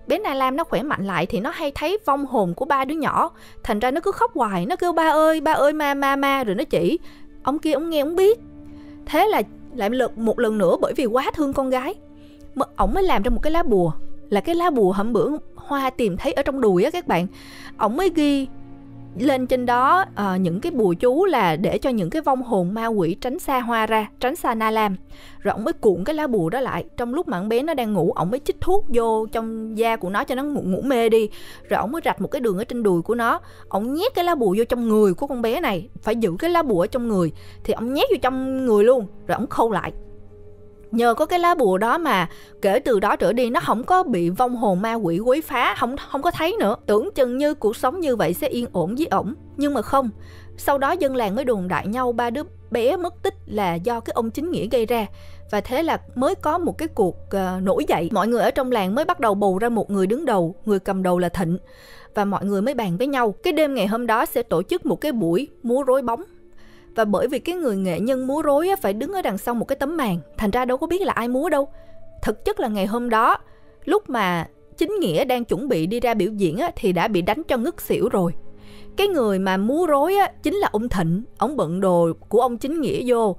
bé Na Lam nó khỏe mạnh lại thì nó hay thấy vong hồn của ba đứa nhỏ. Thành ra nó cứ khóc hoài, nó kêu ba ơi, ba ơi ma ma ma rồi nó chỉ. Ông kia ông nghe ông biết. Thế là lại lượt một lần nữa bởi vì quá thương con gái. Mà ổng mới làm ra một cái lá bùa là cái lá bùa hôm bữa Hoa tìm thấy ở trong đùi á các bạn. ông mới ghi lên trên đó uh, những cái bùa chú là để cho những cái vong hồn ma quỷ tránh xa hoa ra tránh xa na lam rồi ổng mới cuộn cái lá bùa đó lại trong lúc mà con bé nó đang ngủ ổng mới chích thuốc vô trong da của nó cho nó ngủ, ngủ mê đi rồi ổng mới rạch một cái đường ở trên đùi của nó ổng nhét cái lá bùa vô trong người của con bé này phải giữ cái lá bùa ở trong người thì ổng nhét vô trong người luôn rồi ổng khâu lại nhờ có cái lá bùa đó mà kể từ đó trở đi nó không có bị vong hồn ma quỷ quấy phá không không có thấy nữa tưởng chừng như cuộc sống như vậy sẽ yên ổn với ổng nhưng mà không sau đó dân làng mới đồn đại nhau ba đứa bé mất tích là do cái ông chính nghĩa gây ra và thế là mới có một cái cuộc uh, nổi dậy mọi người ở trong làng mới bắt đầu bầu ra một người đứng đầu người cầm đầu là thịnh và mọi người mới bàn với nhau cái đêm ngày hôm đó sẽ tổ chức một cái buổi múa rối bóng và bởi vì cái người nghệ nhân múa rối á, phải đứng ở đằng sau một cái tấm màn thành ra đâu có biết là ai múa đâu thực chất là ngày hôm đó lúc mà chính nghĩa đang chuẩn bị đi ra biểu diễn á, thì đã bị đánh cho ngất xỉu rồi cái người mà múa rối á, chính là ông thịnh ông bận đồ của ông chính nghĩa vô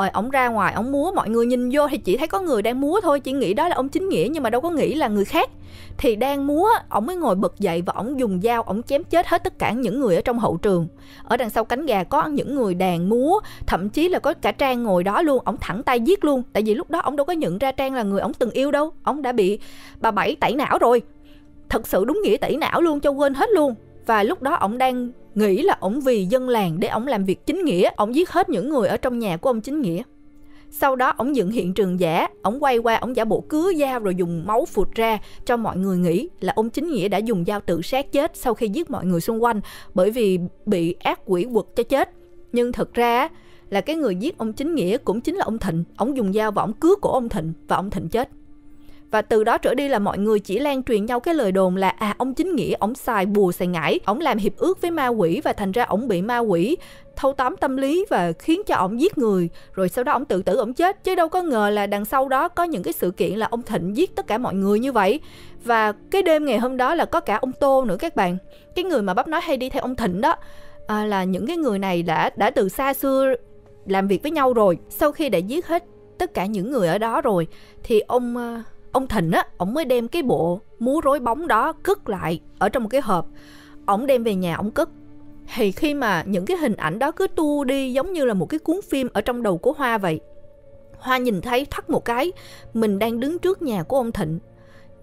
ờ ổng ra ngoài ổng múa mọi người nhìn vô thì chỉ thấy có người đang múa thôi chỉ nghĩ đó là ông chính nghĩa nhưng mà đâu có nghĩ là người khác thì đang múa ổng mới ngồi bật dậy và ổng dùng dao ổng chém chết hết tất cả những người ở trong hậu trường ở đằng sau cánh gà có những người đàn múa thậm chí là có cả trang ngồi đó luôn ổng thẳng tay giết luôn tại vì lúc đó ổng đâu có nhận ra trang là người ổng từng yêu đâu ổng đã bị bà bảy tẩy não rồi thật sự đúng nghĩa tẩy não luôn cho quên hết luôn và lúc đó ổng đang nghĩ là ổng vì dân làng để ổng làm việc chính nghĩa ổng giết hết những người ở trong nhà của ông chính nghĩa sau đó ổng dựng hiện trường giả ổng quay qua ổng giả bộ cứa dao rồi dùng máu phụt ra cho mọi người nghĩ là ông chính nghĩa đã dùng dao tự sát chết sau khi giết mọi người xung quanh bởi vì bị ác quỷ quật cho chết nhưng thật ra là cái người giết ông chính nghĩa cũng chính là ông thịnh ổng dùng dao và ổng cứa cổ ông thịnh và ông thịnh chết và từ đó trở đi là mọi người chỉ lan truyền nhau cái lời đồn là à ông chính nghĩa ông xài bùa xài ngải ông làm hiệp ước với ma quỷ và thành ra ông bị ma quỷ thâu tóm tâm lý và khiến cho ông giết người rồi sau đó ông tự tử ông chết chứ đâu có ngờ là đằng sau đó có những cái sự kiện là ông thịnh giết tất cả mọi người như vậy và cái đêm ngày hôm đó là có cả ông tô nữa các bạn cái người mà bắp nói hay đi theo ông thịnh đó à, là những cái người này đã đã từ xa xưa làm việc với nhau rồi sau khi đã giết hết tất cả những người ở đó rồi thì ông à, ông Thịnh á, ông mới đem cái bộ múa rối bóng đó cất lại ở trong một cái hộp. Ông đem về nhà ông cất. Thì khi mà những cái hình ảnh đó cứ tu đi giống như là một cái cuốn phim ở trong đầu của Hoa vậy. Hoa nhìn thấy thắt một cái, mình đang đứng trước nhà của ông Thịnh.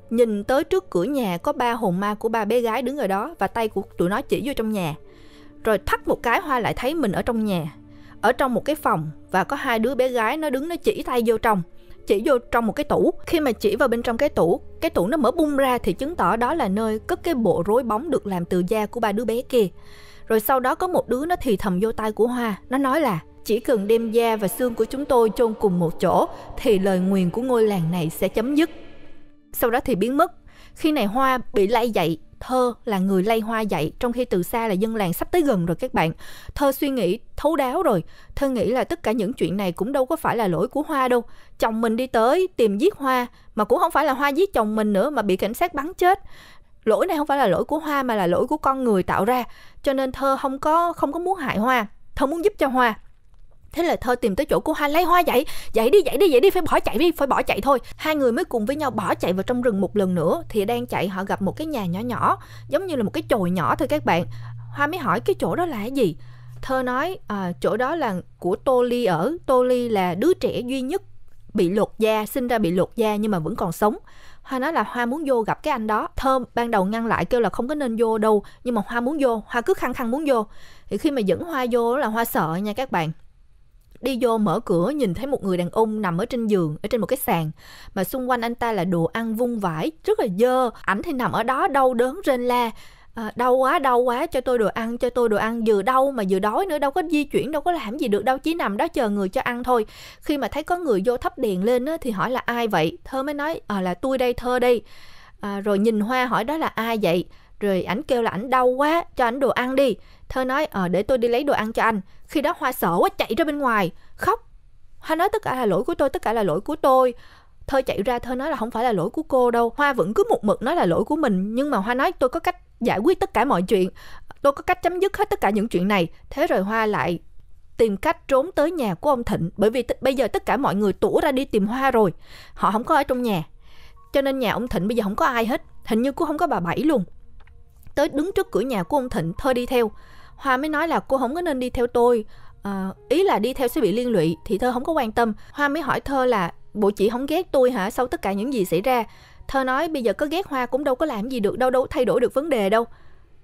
Nhìn tới trước cửa nhà có ba hồn ma của ba bé gái đứng ở đó và tay của tụi nó chỉ vô trong nhà. Rồi thắt một cái Hoa lại thấy mình ở trong nhà, ở trong một cái phòng và có hai đứa bé gái nó đứng nó chỉ tay vô trong chỉ vô trong một cái tủ khi mà chỉ vào bên trong cái tủ cái tủ nó mở bung ra thì chứng tỏ đó là nơi cất cái bộ rối bóng được làm từ da của ba đứa bé kia rồi sau đó có một đứa nó thì thầm vô tai của hoa nó nói là chỉ cần đem da và xương của chúng tôi chôn cùng một chỗ thì lời nguyền của ngôi làng này sẽ chấm dứt sau đó thì biến mất khi này hoa bị lay dậy Thơ là người lay hoa dạy trong khi từ xa là dân làng sắp tới gần rồi các bạn. Thơ suy nghĩ thấu đáo rồi. Thơ nghĩ là tất cả những chuyện này cũng đâu có phải là lỗi của Hoa đâu. Chồng mình đi tới tìm giết Hoa mà cũng không phải là Hoa giết chồng mình nữa mà bị cảnh sát bắn chết lỗi này không phải là lỗi của hoa mà là lỗi của con người tạo ra cho nên thơ không có không có muốn hại hoa thơ muốn giúp cho hoa thế là thơ tìm tới chỗ cô hai lấy hoa dậy dậy đi dậy đi dậy đi phải bỏ chạy đi phải bỏ chạy thôi hai người mới cùng với nhau bỏ chạy vào trong rừng một lần nữa thì đang chạy họ gặp một cái nhà nhỏ nhỏ giống như là một cái chồi nhỏ thôi các bạn hoa mới hỏi cái chỗ đó là cái gì thơ nói à, chỗ đó là của tô ly ở tô ly là đứa trẻ duy nhất bị lột da sinh ra bị lột da nhưng mà vẫn còn sống Hoa nói là Hoa muốn vô gặp cái anh đó. thơ ban đầu ngăn lại kêu là không có nên vô đâu, nhưng mà Hoa muốn vô, Hoa cứ khăng khăng muốn vô. Thì khi mà dẫn Hoa vô là Hoa sợ nha các bạn đi vô mở cửa nhìn thấy một người đàn ông nằm ở trên giường ở trên một cái sàn mà xung quanh anh ta là đồ ăn vung vãi rất là dơ ảnh thì nằm ở đó đau đớn rên la à, đau quá đau quá cho tôi đồ ăn cho tôi đồ ăn vừa đau mà vừa đói nữa đâu có di chuyển đâu có làm gì được đâu chỉ nằm đó chờ người cho ăn thôi khi mà thấy có người vô thắp đèn lên á, thì hỏi là ai vậy thơ mới nói à, là tôi đây thơ đây à, rồi nhìn hoa hỏi đó là ai vậy rồi ảnh kêu là ảnh đau quá cho ảnh đồ ăn đi Thơ nói, ờ, để tôi đi lấy đồ ăn cho anh. Khi đó Hoa sợ quá chạy ra bên ngoài, khóc. Hoa nói tất cả là lỗi của tôi, tất cả là lỗi của tôi. Thơ chạy ra, Thơ nói là không phải là lỗi của cô đâu. Hoa vẫn cứ một mực nói là lỗi của mình, nhưng mà Hoa nói tôi có cách giải quyết tất cả mọi chuyện. Tôi có cách chấm dứt hết tất cả những chuyện này. Thế rồi Hoa lại tìm cách trốn tới nhà của ông Thịnh bởi vì t- bây giờ tất cả mọi người tủ ra đi tìm Hoa rồi. Họ không có ở trong nhà. Cho nên nhà ông Thịnh bây giờ không có ai hết, hình như cũng không có bà Bảy luôn. Tới đứng trước cửa nhà của ông Thịnh, Thơ đi theo hoa mới nói là cô không có nên đi theo tôi à, ý là đi theo sẽ bị liên lụy thì thơ không có quan tâm hoa mới hỏi thơ là bộ chị không ghét tôi hả sau tất cả những gì xảy ra thơ nói bây giờ có ghét hoa cũng đâu có làm gì được đâu đâu thay đổi được vấn đề đâu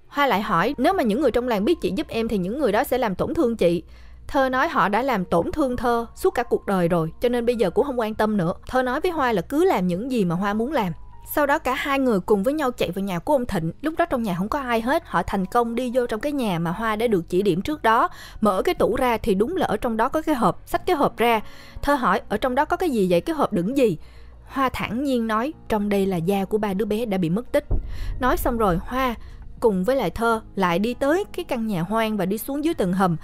hoa lại hỏi nếu mà những người trong làng biết chị giúp em thì những người đó sẽ làm tổn thương chị Thơ nói họ đã làm tổn thương Thơ suốt cả cuộc đời rồi, cho nên bây giờ cũng không quan tâm nữa. Thơ nói với Hoa là cứ làm những gì mà Hoa muốn làm. Sau đó cả hai người cùng với nhau chạy vào nhà của ông Thịnh Lúc đó trong nhà không có ai hết Họ thành công đi vô trong cái nhà mà Hoa đã được chỉ điểm trước đó Mở cái tủ ra thì đúng là ở trong đó có cái hộp Xách cái hộp ra Thơ hỏi ở trong đó có cái gì vậy cái hộp đựng gì Hoa thẳng nhiên nói trong đây là da của ba đứa bé đã bị mất tích Nói xong rồi Hoa cùng với lại Thơ lại đi tới cái căn nhà hoang và đi xuống dưới tầng hầm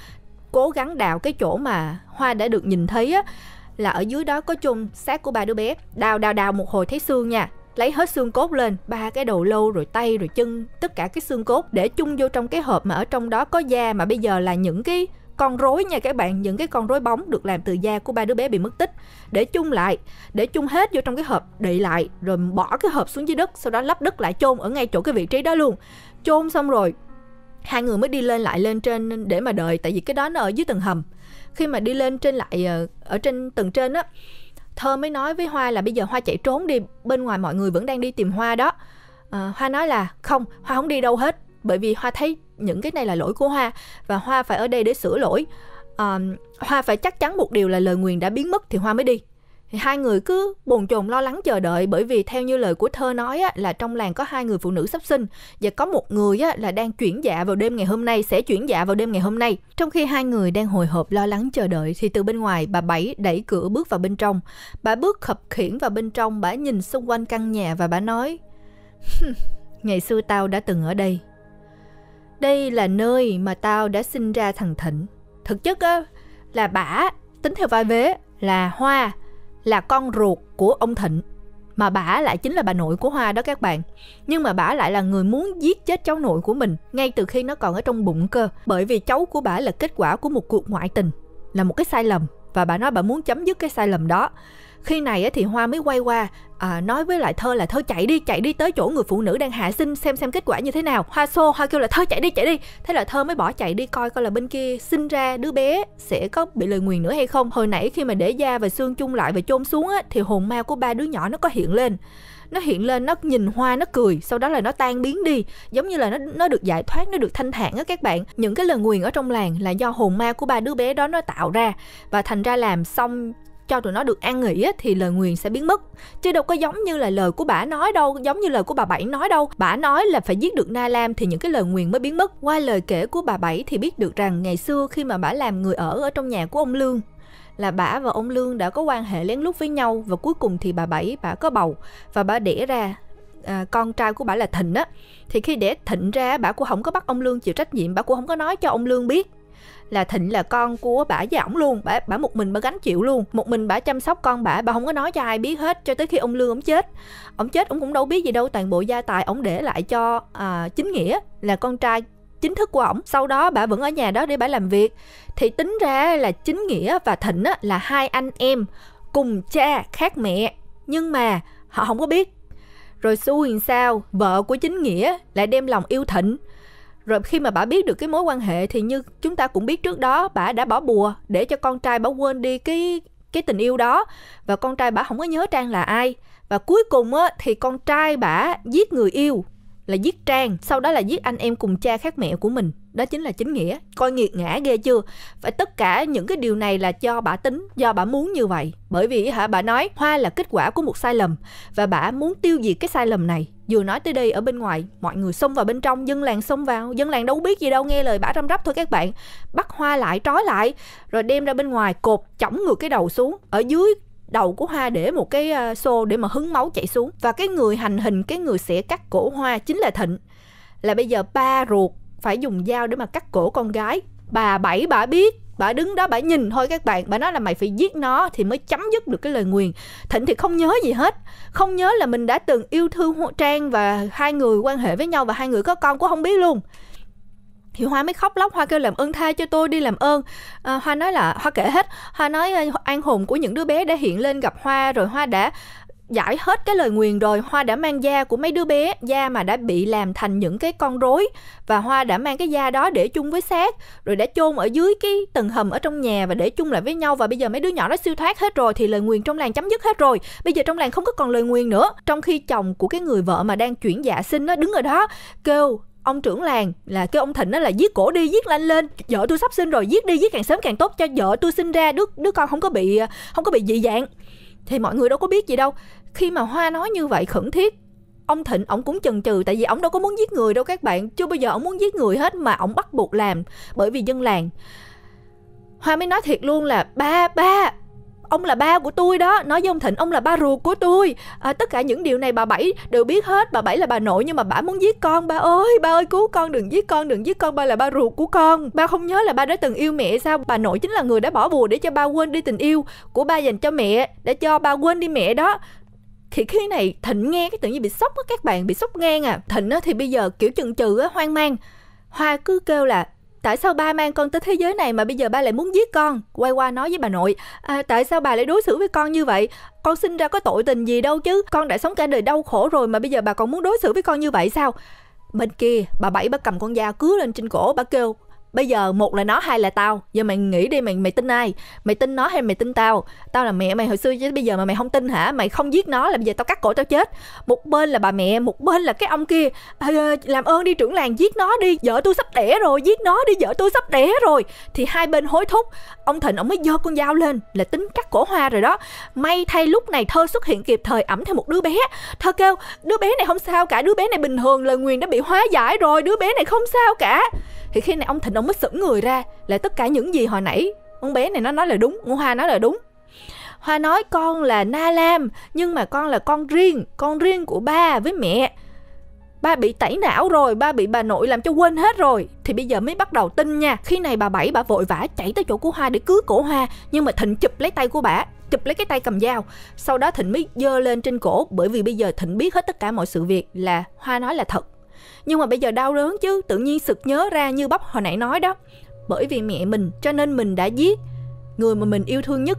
Cố gắng đào cái chỗ mà Hoa đã được nhìn thấy á là ở dưới đó có chôn xác của ba đứa bé đào đào đào một hồi thấy xương nha lấy hết xương cốt lên ba cái đầu lâu rồi tay rồi chân tất cả cái xương cốt để chung vô trong cái hộp mà ở trong đó có da mà bây giờ là những cái con rối nha các bạn những cái con rối bóng được làm từ da của ba đứa bé bị mất tích để chung lại để chung hết vô trong cái hộp đậy lại rồi bỏ cái hộp xuống dưới đất sau đó lắp đất lại chôn ở ngay chỗ cái vị trí đó luôn chôn xong rồi hai người mới đi lên lại lên trên để mà đợi tại vì cái đó nó ở dưới tầng hầm khi mà đi lên trên lại ờ, ở trên tầng trên á Thơ mới nói với hoa là bây giờ hoa chạy trốn đi bên ngoài mọi người vẫn đang đi tìm hoa đó à, hoa nói là không hoa không đi đâu hết bởi vì hoa thấy những cái này là lỗi của hoa và hoa phải ở đây để sửa lỗi à, hoa phải chắc chắn một điều là lời nguyền đã biến mất thì hoa mới đi thì hai người cứ bồn chồn lo lắng chờ đợi bởi vì theo như lời của thơ nói á, là trong làng có hai người phụ nữ sắp sinh và có một người á, là đang chuyển dạ vào đêm ngày hôm nay sẽ chuyển dạ vào đêm ngày hôm nay trong khi hai người đang hồi hộp lo lắng chờ đợi thì từ bên ngoài bà bảy đẩy cửa bước vào bên trong bà bước khập khiển vào bên trong bà nhìn xung quanh căn nhà và bà nói ngày xưa tao đã từng ở đây đây là nơi mà tao đã sinh ra thằng thịnh thực chất á, là bả tính theo vai vế là hoa là con ruột của ông Thịnh mà bà lại chính là bà nội của Hoa đó các bạn. Nhưng mà bà lại là người muốn giết chết cháu nội của mình ngay từ khi nó còn ở trong bụng cơ, bởi vì cháu của bà là kết quả của một cuộc ngoại tình, là một cái sai lầm và bà nói bà muốn chấm dứt cái sai lầm đó khi này thì hoa mới quay qua à, nói với lại thơ là thơ chạy đi chạy đi tới chỗ người phụ nữ đang hạ sinh xem xem kết quả như thế nào hoa xô hoa kêu là thơ chạy đi chạy đi thế là thơ mới bỏ chạy đi coi coi là bên kia sinh ra đứa bé sẽ có bị lời nguyền nữa hay không hồi nãy khi mà để da và xương chung lại và chôn xuống á, thì hồn ma của ba đứa nhỏ nó có hiện lên nó hiện lên nó nhìn hoa nó cười sau đó là nó tan biến đi giống như là nó nó được giải thoát nó được thanh thản á các bạn những cái lời nguyền ở trong làng là do hồn ma của ba đứa bé đó nó tạo ra và thành ra làm xong cho tụi nó được an nghỉ á, thì lời nguyền sẽ biến mất chứ đâu có giống như là lời của bà nói đâu giống như lời của bà bảy nói đâu bà nói là phải giết được na lam thì những cái lời nguyền mới biến mất qua lời kể của bà bảy thì biết được rằng ngày xưa khi mà bà làm người ở ở trong nhà của ông lương là bà và ông lương đã có quan hệ lén lút với nhau và cuối cùng thì bà bảy bà có bầu và bà đẻ ra à, con trai của bà là thịnh á thì khi đẻ thịnh ra bà cũng không có bắt ông lương chịu trách nhiệm bà cũng không có nói cho ông lương biết là thịnh là con của bà giọng luôn bà bà một mình bà gánh chịu luôn một mình bà chăm sóc con bà bà không có nói cho ai biết hết cho tới khi ông lương ông chết ông chết ông cũng đâu biết gì đâu toàn bộ gia tài ông để lại cho à, chính nghĩa là con trai chính thức của ổng sau đó bà vẫn ở nhà đó để bà làm việc thì tính ra là chính nghĩa và thịnh á, là hai anh em cùng cha khác mẹ nhưng mà họ không có biết rồi xui sao vợ của chính nghĩa lại đem lòng yêu thịnh rồi khi mà bà biết được cái mối quan hệ thì như chúng ta cũng biết trước đó bà đã bỏ bùa để cho con trai bà quên đi cái cái tình yêu đó và con trai bà không có nhớ trang là ai và cuối cùng á, thì con trai bà giết người yêu là giết trang sau đó là giết anh em cùng cha khác mẹ của mình đó chính là chính nghĩa coi nghiệt ngã ghê chưa phải tất cả những cái điều này là do bà tính do bà muốn như vậy bởi vì hả bà nói hoa là kết quả của một sai lầm và bà muốn tiêu diệt cái sai lầm này vừa nói tới đây ở bên ngoài mọi người xông vào bên trong dân làng xông vào dân làng đâu biết gì đâu nghe lời bả răm rắp thôi các bạn bắt hoa lại trói lại rồi đem ra bên ngoài cột chỏng ngược cái đầu xuống ở dưới đầu của hoa để một cái ờ, xô để mà hứng máu chảy xuống và cái người hành hình cái người sẽ cắt cổ hoa chính là thịnh là bây giờ ba ruột phải dùng dao để mà cắt cổ con gái bà bảy bà biết bà đứng đó bà nhìn thôi các bạn bà nói là mày phải giết nó thì mới chấm dứt được cái lời nguyền thịnh thì không nhớ gì hết không nhớ là mình đã từng yêu thương trang và hai người quan hệ với nhau và hai người có con cũng không biết luôn thì hoa mới khóc lóc hoa kêu làm ơn tha cho tôi đi làm ơn à, hoa nói là hoa kể hết hoa nói an hùng của những đứa bé đã hiện lên gặp hoa rồi hoa đã giải hết cái lời nguyền rồi hoa đã mang da của mấy đứa bé da mà đã bị làm thành những cái con rối và hoa đã mang cái da đó để chung với xác rồi đã chôn ở dưới cái tầng hầm ở trong nhà và để chung lại với nhau và bây giờ mấy đứa nhỏ nó siêu thoát hết rồi thì lời nguyền trong làng chấm dứt hết rồi bây giờ trong làng không có còn lời nguyền nữa trong khi chồng của cái người vợ mà đang chuyển dạ sinh nó đứng ở đó kêu ông trưởng làng là kêu ông thịnh nó là giết cổ đi giết lanh lên vợ tôi sắp sinh rồi giết đi giết càng sớm càng tốt cho vợ tôi sinh ra đứa đứa con không có bị không có bị dị dạng thì mọi người đâu có biết gì đâu khi mà hoa nói như vậy khẩn thiết ông thịnh ổng cũng chần chừ tại vì ổng đâu có muốn giết người đâu các bạn chưa bao giờ ổng muốn giết người hết mà ổng bắt buộc làm bởi vì dân làng hoa mới nói thiệt luôn là ba ba ông là ba của tôi đó nói với ông thịnh ông là ba ruột của tôi à, tất cả những điều này bà bảy đều biết hết bà bảy là bà nội nhưng mà bà muốn giết con ba ơi ba ơi cứu con đừng giết con đừng giết con ba là ba ruột của con ba không nhớ là ba đã từng yêu mẹ sao bà nội chính là người đã bỏ bùa để cho ba quên đi tình yêu của ba dành cho mẹ để cho ba quên đi mẹ đó thì khi này thịnh nghe cái tự nhiên bị sốc á các bạn bị sốc ngang à thịnh á thì bây giờ kiểu chừng chừ á hoang mang hoa cứ kêu là tại sao ba mang con tới thế giới này mà bây giờ ba lại muốn giết con quay qua nói với bà nội à, tại sao bà lại đối xử với con như vậy con sinh ra có tội tình gì đâu chứ con đã sống cả đời đau khổ rồi mà bây giờ bà còn muốn đối xử với con như vậy sao bên kia bà bảy bà cầm con dao cứa lên trên cổ bà kêu bây giờ một là nó hai là tao giờ mày nghĩ đi mày mày tin ai mày tin nó hay mày tin tao tao là mẹ mày hồi xưa chứ bây giờ mà mày không tin hả mày không giết nó là bây giờ tao cắt cổ tao chết một bên là bà mẹ một bên là cái ông kia à, làm ơn đi trưởng làng giết nó đi vợ tôi sắp đẻ rồi giết nó đi vợ tôi sắp đẻ rồi thì hai bên hối thúc ông thịnh ông mới giơ con dao lên là tính cắt cổ hoa rồi đó may thay lúc này thơ xuất hiện kịp thời ẩm thêm một đứa bé thơ kêu đứa bé này không sao cả đứa bé này bình thường lời nguyền đã bị hóa giải rồi đứa bé này không sao cả thì khi này ông thịnh ông mới sững người ra là tất cả những gì hồi nãy con bé này nó nói là đúng ngô hoa nói là đúng hoa nói con là na lam nhưng mà con là con riêng con riêng của ba với mẹ ba bị tẩy não rồi ba bị bà nội làm cho quên hết rồi thì bây giờ mới bắt đầu tin nha khi này bà bảy bà vội vã chạy tới chỗ của hoa để cứu cổ hoa nhưng mà thịnh chụp lấy tay của bà chụp lấy cái tay cầm dao sau đó thịnh mới dơ lên trên cổ bởi vì bây giờ thịnh biết hết tất cả mọi sự việc là hoa nói là thật nhưng mà bây giờ đau đớn chứ tự nhiên sực nhớ ra như bắp hồi nãy nói đó bởi vì mẹ mình cho nên mình đã giết người mà mình yêu thương nhất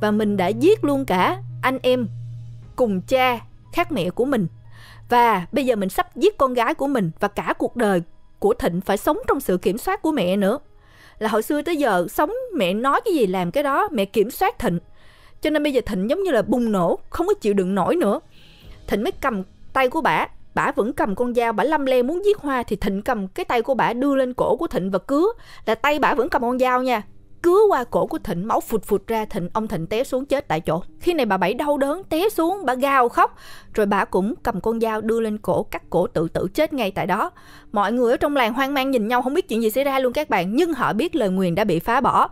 và mình đã giết luôn cả anh em cùng cha khác mẹ của mình và bây giờ mình sắp giết con gái của mình và cả cuộc đời của thịnh phải sống trong sự kiểm soát của mẹ nữa là hồi xưa tới giờ sống mẹ nói cái gì làm cái đó mẹ kiểm soát thịnh cho nên bây giờ thịnh giống như là bùng nổ không có chịu đựng nổi nữa thịnh mới cầm tay của bả bả vẫn cầm con dao bả lăm le muốn giết hoa thì thịnh cầm cái tay của bả đưa lên cổ của thịnh và cứa là tay bả vẫn cầm con dao nha cứa qua cổ của thịnh máu phụt phụt ra thịnh ông thịnh té xuống chết tại chỗ khi này bà bảy đau đớn té xuống bà gào khóc rồi bà cũng cầm con dao đưa lên cổ cắt cổ tự tử chết ngay tại đó mọi người ở trong làng hoang mang nhìn nhau không biết chuyện gì xảy ra luôn các bạn nhưng họ biết lời nguyền đã bị phá bỏ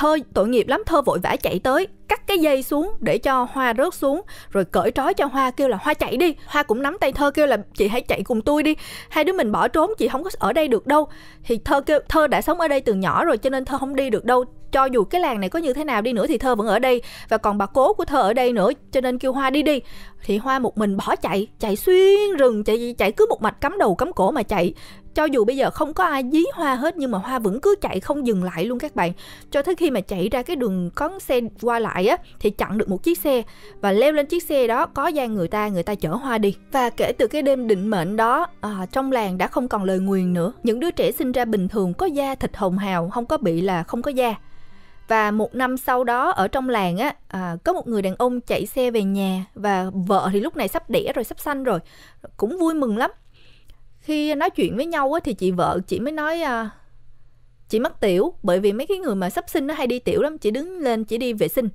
Thơ tội nghiệp lắm, thơ vội vã chạy tới, cắt cái dây xuống để cho hoa rớt xuống, rồi cởi trói cho hoa kêu là hoa chạy đi. Hoa cũng nắm tay thơ kêu là chị hãy chạy cùng tôi đi, hai đứa mình bỏ trốn chị không có ở đây được đâu. Thì thơ kêu thơ đã sống ở đây từ nhỏ rồi cho nên thơ không đi được đâu cho dù cái làng này có như thế nào đi nữa thì thơ vẫn ở đây và còn bà cố của thơ ở đây nữa cho nên kêu hoa đi đi thì hoa một mình bỏ chạy chạy xuyên rừng chạy chạy cứ một mạch cắm đầu cắm cổ mà chạy cho dù bây giờ không có ai dí hoa hết nhưng mà hoa vẫn cứ chạy không dừng lại luôn các bạn cho tới khi mà chạy ra cái đường có xe qua lại á thì chặn được một chiếc xe và leo lên chiếc xe đó có gian người ta người ta chở hoa đi và kể từ cái đêm định mệnh đó à, trong làng đã không còn lời nguyền nữa những đứa trẻ sinh ra bình thường có da thịt hồng hào không có bị là không có da và một năm sau đó ở trong làng á à, có một người đàn ông chạy xe về nhà và vợ thì lúc này sắp đẻ rồi sắp sanh rồi cũng vui mừng lắm khi nói chuyện với nhau á, thì chị vợ chị mới nói à, chị mắc tiểu bởi vì mấy cái người mà sắp sinh nó hay đi tiểu lắm chị đứng lên chị đi vệ sinh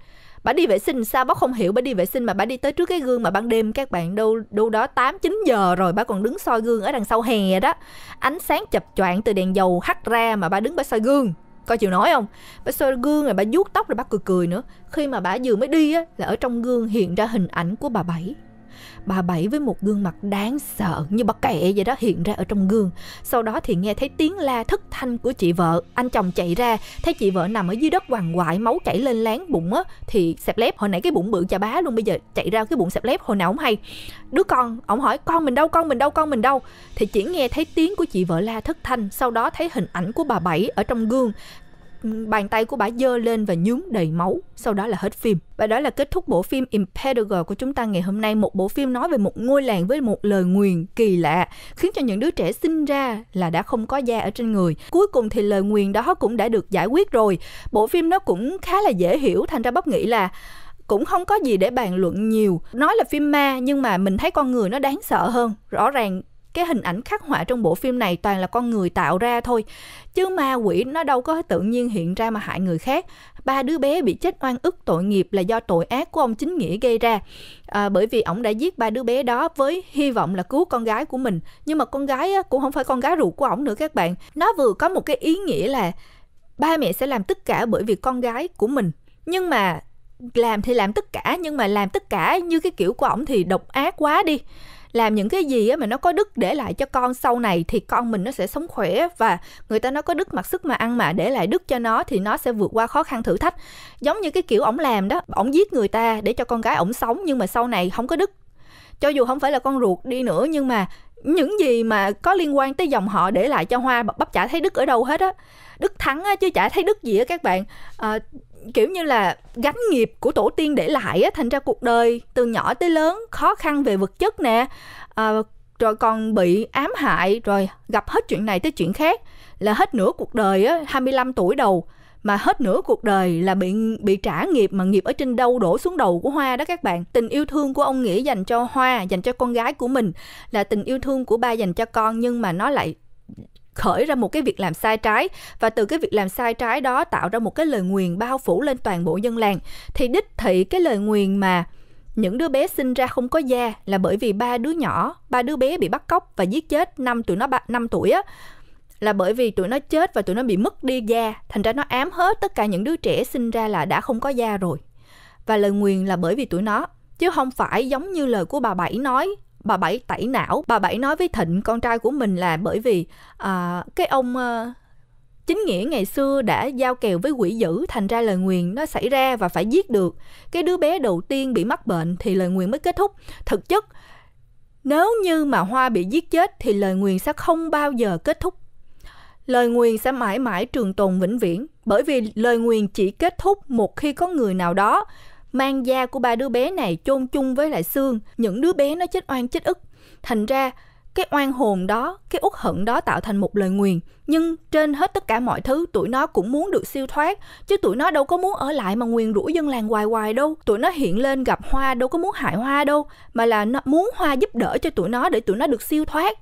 bà đi vệ sinh sao bác không hiểu bà đi vệ sinh mà bà đi tới trước cái gương mà ban đêm các bạn đâu đâu đó 8 9 giờ rồi bà còn đứng soi gương ở đằng sau hè đó. Ánh sáng chập choạng từ đèn dầu hắt ra mà bà đứng bà soi gương coi chịu nói không bà soi gương rồi bà vuốt tóc rồi bà cười cười nữa khi mà bà vừa mới đi á là ở trong gương hiện ra hình ảnh của bà bảy bà Bảy với một gương mặt đáng sợ như bất kệ vậy đó hiện ra ở trong gương. Sau đó thì nghe thấy tiếng la thất thanh của chị vợ. Anh chồng chạy ra, thấy chị vợ nằm ở dưới đất hoàng quại máu chảy lên láng bụng á thì xẹp lép. Hồi nãy cái bụng bự chà bá luôn, bây giờ chạy ra cái bụng xẹp lép hồi nào không hay. Đứa con, ông hỏi con mình đâu, con mình đâu, con mình đâu. Thì chỉ nghe thấy tiếng của chị vợ la thất thanh, sau đó thấy hình ảnh của bà Bảy ở trong gương bàn tay của bà dơ lên và nhúm đầy máu, sau đó là hết phim. Và đó là kết thúc bộ phim Impedagogue của chúng ta ngày hôm nay, một bộ phim nói về một ngôi làng với một lời nguyền kỳ lạ, khiến cho những đứa trẻ sinh ra là đã không có da ở trên người. Cuối cùng thì lời nguyền đó cũng đã được giải quyết rồi. Bộ phim nó cũng khá là dễ hiểu, thành ra bắp nghĩ là cũng không có gì để bàn luận nhiều nói là phim ma nhưng mà mình thấy con người nó đáng sợ hơn rõ ràng cái hình ảnh khắc họa trong bộ phim này toàn là con người tạo ra thôi chứ ma quỷ nó đâu có tự nhiên hiện ra mà hại người khác ba đứa bé bị chết oan ức tội nghiệp là do tội ác của ông chính nghĩa gây ra à, bởi vì ổng đã giết ba đứa bé đó với hy vọng là cứu con gái của mình nhưng mà con gái cũng không phải con gái ruột của ổng nữa các bạn nó vừa có một cái ý nghĩa là ba mẹ sẽ làm tất cả bởi vì con gái của mình nhưng mà làm thì làm tất cả nhưng mà làm tất cả như cái kiểu của ổng thì độc ác quá đi làm những cái gì mà nó có đức để lại cho con sau này thì con mình nó sẽ sống khỏe và người ta nó có đức mặc sức mà ăn mà để lại đức cho nó thì nó sẽ vượt qua khó khăn thử thách giống như cái kiểu ổng làm đó ổng giết người ta để cho con gái ổng sống nhưng mà sau này không có đức cho dù không phải là con ruột đi nữa nhưng mà những gì mà có liên quan tới dòng họ để lại cho hoa bắp chả thấy đức ở đâu hết á đức thắng á chứ chả thấy đức gì á các bạn à, kiểu như là gánh nghiệp của tổ tiên để lại á thành ra cuộc đời từ nhỏ tới lớn khó khăn về vật chất nè à, rồi còn bị ám hại rồi gặp hết chuyện này tới chuyện khác là hết nửa cuộc đời á 25 tuổi đầu mà hết nửa cuộc đời là bị bị trả nghiệp mà nghiệp ở trên đâu đổ xuống đầu của Hoa đó các bạn. Tình yêu thương của ông Nghĩa dành cho Hoa, dành cho con gái của mình là tình yêu thương của ba dành cho con nhưng mà nó lại khởi ra một cái việc làm sai trái và từ cái việc làm sai trái đó tạo ra một cái lời nguyền bao phủ lên toàn bộ dân làng thì đích thị cái lời nguyền mà những đứa bé sinh ra không có da là bởi vì ba đứa nhỏ, ba đứa bé bị bắt cóc và giết chết năm tụi nó 3, 5 tuổi á là bởi vì tụi nó chết và tụi nó bị mất đi da, thành ra nó ám hết tất cả những đứa trẻ sinh ra là đã không có da rồi. Và lời nguyền là bởi vì tụi nó, chứ không phải giống như lời của bà Bảy nói bà bảy tẩy não bà bảy nói với thịnh con trai của mình là bởi vì à, cái ông à, chính nghĩa ngày xưa đã giao kèo với quỷ dữ thành ra lời nguyền nó xảy ra và phải giết được cái đứa bé đầu tiên bị mắc bệnh thì lời nguyền mới kết thúc thực chất nếu như mà hoa bị giết chết thì lời nguyền sẽ không bao giờ kết thúc lời nguyền sẽ mãi mãi trường tồn vĩnh viễn bởi vì lời nguyền chỉ kết thúc một khi có người nào đó mang da của ba đứa bé này chôn chung với lại xương những đứa bé nó chết oan chết ức thành ra cái oan hồn đó cái uất hận đó tạo thành một lời nguyền nhưng trên hết tất cả mọi thứ tụi nó cũng muốn được siêu thoát chứ tụi nó đâu có muốn ở lại mà nguyền rủa dân làng hoài hoài đâu tụi nó hiện lên gặp hoa đâu có muốn hại hoa đâu mà là nó muốn hoa giúp đỡ cho tụi nó để tụi nó được siêu thoát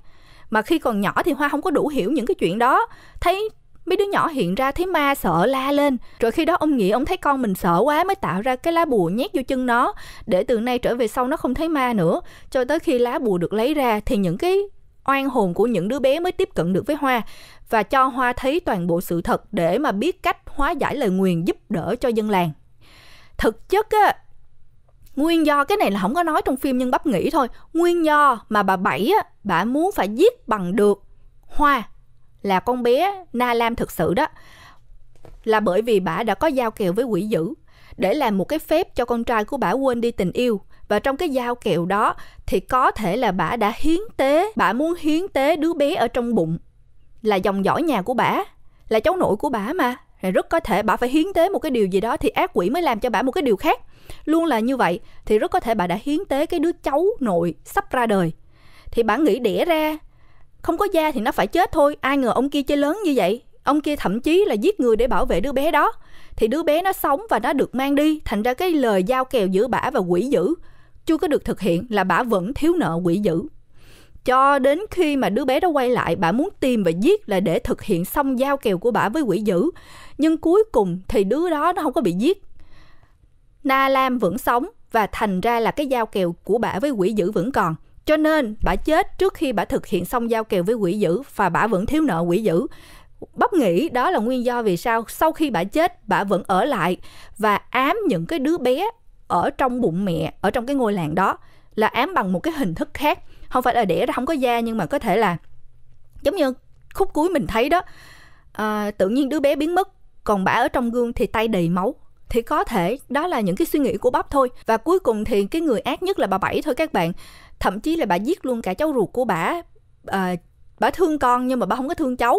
mà khi còn nhỏ thì hoa không có đủ hiểu những cái chuyện đó thấy Mấy đứa nhỏ hiện ra thấy ma sợ la lên. Rồi khi đó ông nghĩ ông thấy con mình sợ quá mới tạo ra cái lá bùa nhét vô chân nó để từ nay trở về sau nó không thấy ma nữa. Cho tới khi lá bùa được lấy ra thì những cái oan hồn của những đứa bé mới tiếp cận được với Hoa và cho Hoa thấy toàn bộ sự thật để mà biết cách hóa giải lời nguyền giúp đỡ cho dân làng. Thực chất á, nguyên do cái này là không có nói trong phim nhưng bắp nghĩ thôi, nguyên do mà bà Bảy á, bà muốn phải giết bằng được Hoa là con bé Na Lam thực sự đó là bởi vì bà đã có giao kèo với quỷ dữ để làm một cái phép cho con trai của bà quên đi tình yêu và trong cái giao kèo đó thì có thể là bà đã hiến tế bà muốn hiến tế đứa bé ở trong bụng là dòng dõi nhà của bà là cháu nội của bà mà rất có thể bà phải hiến tế một cái điều gì đó thì ác quỷ mới làm cho bà một cái điều khác luôn là như vậy thì rất có thể bà đã hiến tế cái đứa cháu nội sắp ra đời thì bà nghĩ đẻ ra không có da thì nó phải chết thôi ai ngờ ông kia chơi lớn như vậy ông kia thậm chí là giết người để bảo vệ đứa bé đó thì đứa bé nó sống và nó được mang đi thành ra cái lời giao kèo giữa bả và quỷ dữ chưa có được thực hiện là bả vẫn thiếu nợ quỷ dữ cho đến khi mà đứa bé đó quay lại bả muốn tìm và giết là để thực hiện xong giao kèo của bả với quỷ dữ nhưng cuối cùng thì đứa đó nó không có bị giết na lam vẫn sống và thành ra là cái giao kèo của bả với quỷ dữ vẫn còn cho nên bà chết trước khi bà thực hiện xong giao kèo với quỷ dữ và bà vẫn thiếu nợ quỷ dữ. Bắp nghĩ đó là nguyên do vì sao sau khi bà chết bà vẫn ở lại và ám những cái đứa bé ở trong bụng mẹ, ở trong cái ngôi làng đó là ám bằng một cái hình thức khác. Không phải là đẻ ra không có da nhưng mà có thể là giống như khúc cuối mình thấy đó à, tự nhiên đứa bé biến mất còn bà ở trong gương thì tay đầy máu thì có thể đó là những cái suy nghĩ của bắp thôi và cuối cùng thì cái người ác nhất là bà bảy thôi các bạn thậm chí là bà giết luôn cả cháu ruột của bà à, bà thương con nhưng mà bà không có thương cháu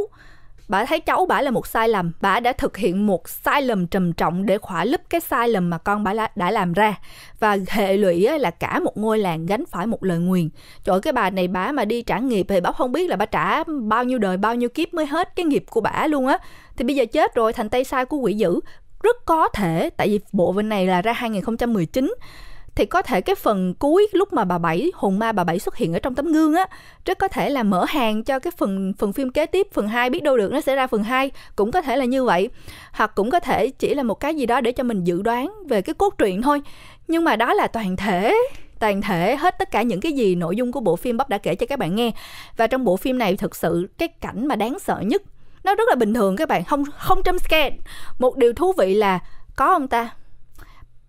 bà thấy cháu bà là một sai lầm bà đã thực hiện một sai lầm trầm trọng để khỏa lấp cái sai lầm mà con bà đã làm ra và hệ lụy là cả một ngôi làng gánh phải một lời nguyền chỗ cái bà này bà mà đi trả nghiệp thì bà không biết là bà trả bao nhiêu đời bao nhiêu kiếp mới hết cái nghiệp của bà luôn á thì bây giờ chết rồi thành tay sai của quỷ dữ rất có thể tại vì bộ bên này là ra 2019 thì có thể cái phần cuối lúc mà bà bảy hồn ma bà bảy xuất hiện ở trong tấm gương á rất có thể là mở hàng cho cái phần phần phim kế tiếp phần 2 biết đâu được nó sẽ ra phần 2 cũng có thể là như vậy hoặc cũng có thể chỉ là một cái gì đó để cho mình dự đoán về cái cốt truyện thôi nhưng mà đó là toàn thể toàn thể hết tất cả những cái gì nội dung của bộ phim Bob đã kể cho các bạn nghe và trong bộ phim này thực sự cái cảnh mà đáng sợ nhất nó rất là bình thường các bạn không không trăm scare một điều thú vị là có ông ta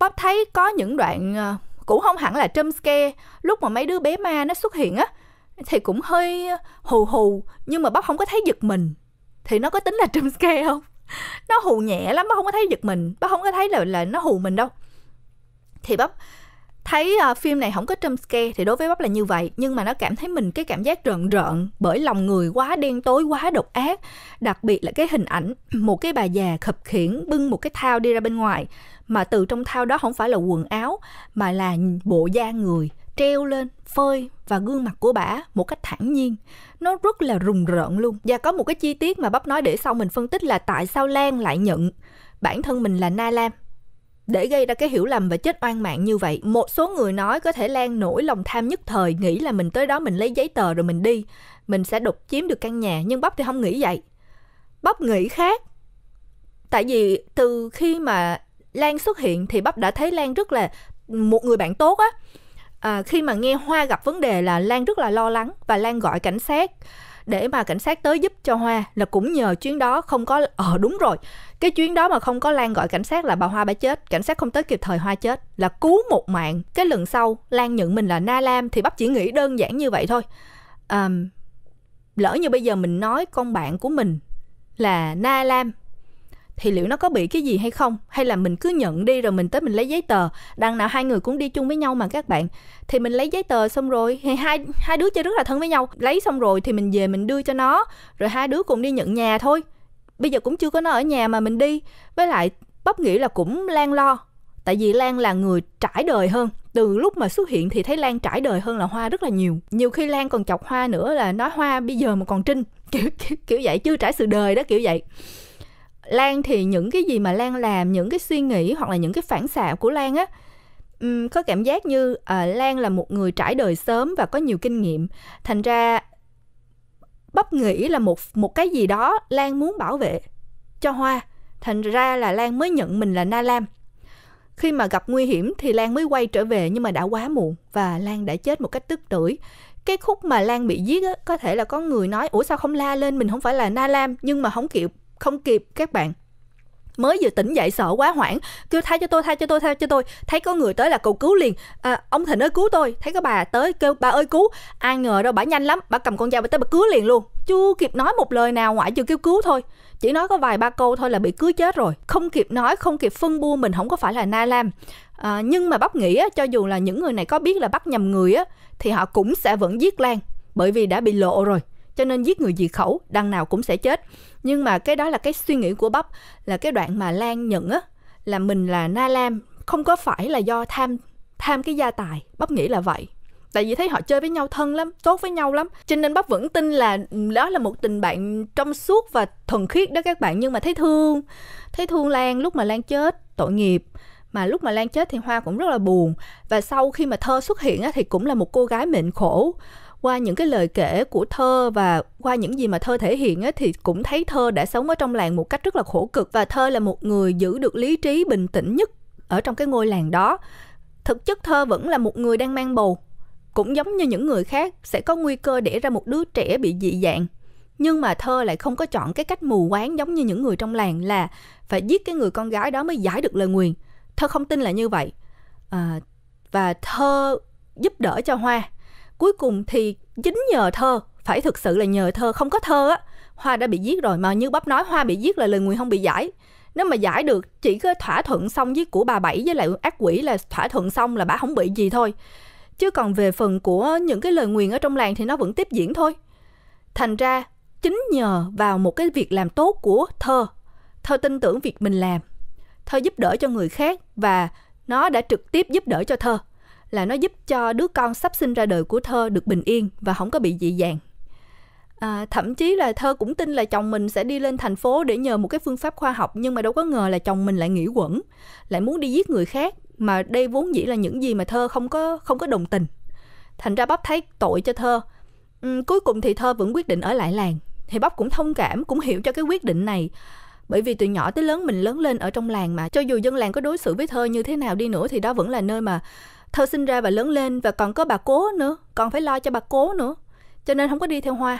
Pop thấy có những đoạn ờ, cũng không hẳn là jump scare lúc mà mấy đứa bé ma nó xuất hiện á thì cũng hơi ờ, hù hù nhưng mà bác không có thấy giật mình thì nó có tính là jump scare không? nó hù nhẹ lắm, bác không có thấy giật mình, bác không có thấy là là nó hù mình đâu. Thì Pop thấy uh, phim này không có jump scare thì đối với bắp là như vậy nhưng mà nó cảm thấy mình cái cảm giác rợn rợn bởi lòng người quá đen tối quá độc ác đặc biệt là cái hình ảnh một cái bà già khập khiển bưng một cái thao đi ra bên ngoài mà từ trong thao đó không phải là quần áo mà là bộ da người treo lên phơi và gương mặt của bả một cách thản nhiên nó rất là rùng rợn luôn và có một cái chi tiết mà bắp nói để sau mình phân tích là tại sao lan lại nhận bản thân mình là na lam để gây ra cái hiểu lầm và chết oan mạng như vậy một số người nói có thể lan nổi lòng tham nhất thời nghĩ là mình tới đó mình lấy giấy tờ rồi mình đi mình sẽ đục chiếm được căn nhà nhưng Bắp thì không nghĩ vậy Bắp nghĩ khác tại vì từ khi mà lan xuất hiện thì Bắp đã thấy lan rất là một người bạn tốt á à, khi mà nghe hoa gặp vấn đề là lan rất là lo lắng và lan gọi cảnh sát để mà cảnh sát tới giúp cho Hoa là cũng nhờ chuyến đó không có ờ đúng rồi. Cái chuyến đó mà không có Lan gọi cảnh sát là bà Hoa bà chết, cảnh sát không tới kịp thời Hoa chết là cứu một mạng. Cái lần sau Lan nhận mình là Na Lam thì bắp chỉ nghĩ đơn giản như vậy thôi. Um, lỡ như bây giờ mình nói con bạn của mình là Na Lam thì liệu nó có bị cái gì hay không hay là mình cứ nhận đi rồi mình tới mình lấy giấy tờ đằng nào hai người cũng đi chung với nhau mà các bạn thì mình lấy giấy tờ xong rồi thì hai hai đứa chơi rất là thân với nhau lấy xong rồi thì mình về mình đưa cho nó rồi hai đứa cùng đi nhận nhà thôi bây giờ cũng chưa có nó ở nhà mà mình đi với lại bắp nghĩ là cũng lan lo tại vì lan là người trải đời hơn từ lúc mà xuất hiện thì thấy lan trải đời hơn là hoa rất là nhiều nhiều khi lan còn chọc hoa nữa là nói hoa bây giờ mà còn trinh kiểu, kiểu, kiểu vậy chưa trải sự đời đó kiểu vậy Lan thì những cái gì mà Lan làm, những cái suy nghĩ hoặc là những cái phản xạ của Lan á um, có cảm giác như à, Lan là một người trải đời sớm và có nhiều kinh nghiệm. Thành ra bắp nghĩ là một một cái gì đó Lan muốn bảo vệ cho Hoa. Thành ra là Lan mới nhận mình là Na Lam. Khi mà gặp nguy hiểm thì Lan mới quay trở về nhưng mà đã quá muộn và Lan đã chết một cách tức tưởi. Cái khúc mà Lan bị giết á, có thể là có người nói Ủa sao không la lên mình không phải là Na Lam nhưng mà không kịp không kịp các bạn mới vừa tỉnh dậy sợ quá hoảng kêu tha cho tôi tha cho tôi tha cho tôi thấy có người tới là cầu cứu liền à, ông thịnh ơi cứu tôi thấy có bà tới kêu bà ơi cứu ai ngờ đâu bà nhanh lắm bà cầm con dao bà tới bà cứu liền luôn chưa kịp nói một lời nào ngoại trừ kêu cứu thôi chỉ nói có vài ba câu thôi là bị cưới chết rồi không kịp nói không kịp phân bua mình không có phải là na lam à, nhưng mà bắp nghĩ á, cho dù là những người này có biết là bắt nhầm người á thì họ cũng sẽ vẫn giết lan bởi vì đã bị lộ rồi cho nên giết người diệt khẩu đằng nào cũng sẽ chết nhưng mà cái đó là cái suy nghĩ của bắp là cái đoạn mà lan nhận á là mình là na lam không có phải là do tham tham cái gia tài bắp nghĩ là vậy tại vì thấy họ chơi với nhau thân lắm tốt với nhau lắm cho nên bắp vẫn tin là đó là một tình bạn trong suốt và thuần khiết đó các bạn nhưng mà thấy thương thấy thương lan lúc mà lan chết tội nghiệp mà lúc mà Lan chết thì Hoa cũng rất là buồn và sau khi mà Thơ xuất hiện á, thì cũng là một cô gái mệnh khổ qua những cái lời kể của thơ và qua những gì mà thơ thể hiện ấy, thì cũng thấy thơ đã sống ở trong làng một cách rất là khổ cực và thơ là một người giữ được lý trí bình tĩnh nhất ở trong cái ngôi làng đó thực chất thơ vẫn là một người đang mang bầu cũng giống như những người khác sẽ có nguy cơ để ra một đứa trẻ bị dị dạng nhưng mà thơ lại không có chọn cái cách mù quáng giống như những người trong làng là phải giết cái người con gái đó mới giải được lời nguyền thơ không tin là như vậy à, và thơ giúp đỡ cho hoa cuối cùng thì chính nhờ thơ phải thực sự là nhờ thơ không có thơ á hoa đã bị giết rồi mà như bắp nói hoa bị giết là lời nguyền không bị giải nếu mà giải được chỉ có thỏa thuận xong với của bà bảy với lại ác quỷ là thỏa thuận xong là bà không bị gì thôi chứ còn về phần của những cái lời nguyền ở trong làng thì nó vẫn tiếp diễn thôi thành ra chính nhờ vào một cái việc làm tốt của thơ thơ tin tưởng việc mình làm thơ giúp đỡ cho người khác và nó đã trực tiếp giúp đỡ cho thơ là nó giúp cho đứa con sắp sinh ra đời của thơ được bình yên và không có bị dị dạng À, thậm chí là thơ cũng tin là chồng mình sẽ đi lên thành phố để nhờ một cái phương pháp khoa học nhưng mà đâu có ngờ là chồng mình lại nghĩ quẩn lại muốn đi giết người khác mà đây vốn dĩ là những gì mà thơ không có không có đồng tình thành ra bắp thấy tội cho thơ ừ, cuối cùng thì thơ vẫn quyết định ở lại làng thì bắp cũng thông cảm cũng hiểu cho cái quyết định này bởi vì từ nhỏ tới lớn mình lớn lên ở trong làng mà cho dù dân làng có đối xử với thơ như thế nào đi nữa thì đó vẫn là nơi mà thơ sinh ra và lớn lên và còn có bà cố nữa còn phải lo cho bà cố nữa cho nên không có đi theo hoa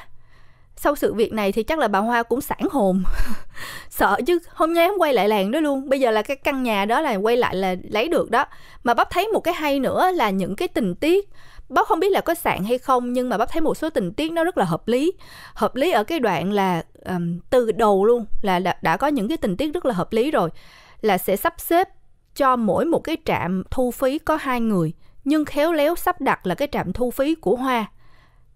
sau sự việc này thì chắc là bà hoa cũng sản hồn sợ chứ hôm không dám quay lại làng đó luôn bây giờ là cái căn nhà đó là quay lại là lấy được đó mà bắp thấy một cái hay nữa là những cái tình tiết bắp không biết là có sạn hay không nhưng mà bắp thấy một số tình tiết nó rất là hợp lý hợp lý ở cái đoạn là um, từ đầu luôn là đã, đã có những cái tình tiết rất là hợp lý rồi là sẽ sắp xếp cho mỗi một cái trạm thu phí có hai người, nhưng khéo léo sắp đặt là cái trạm thu phí của Hoa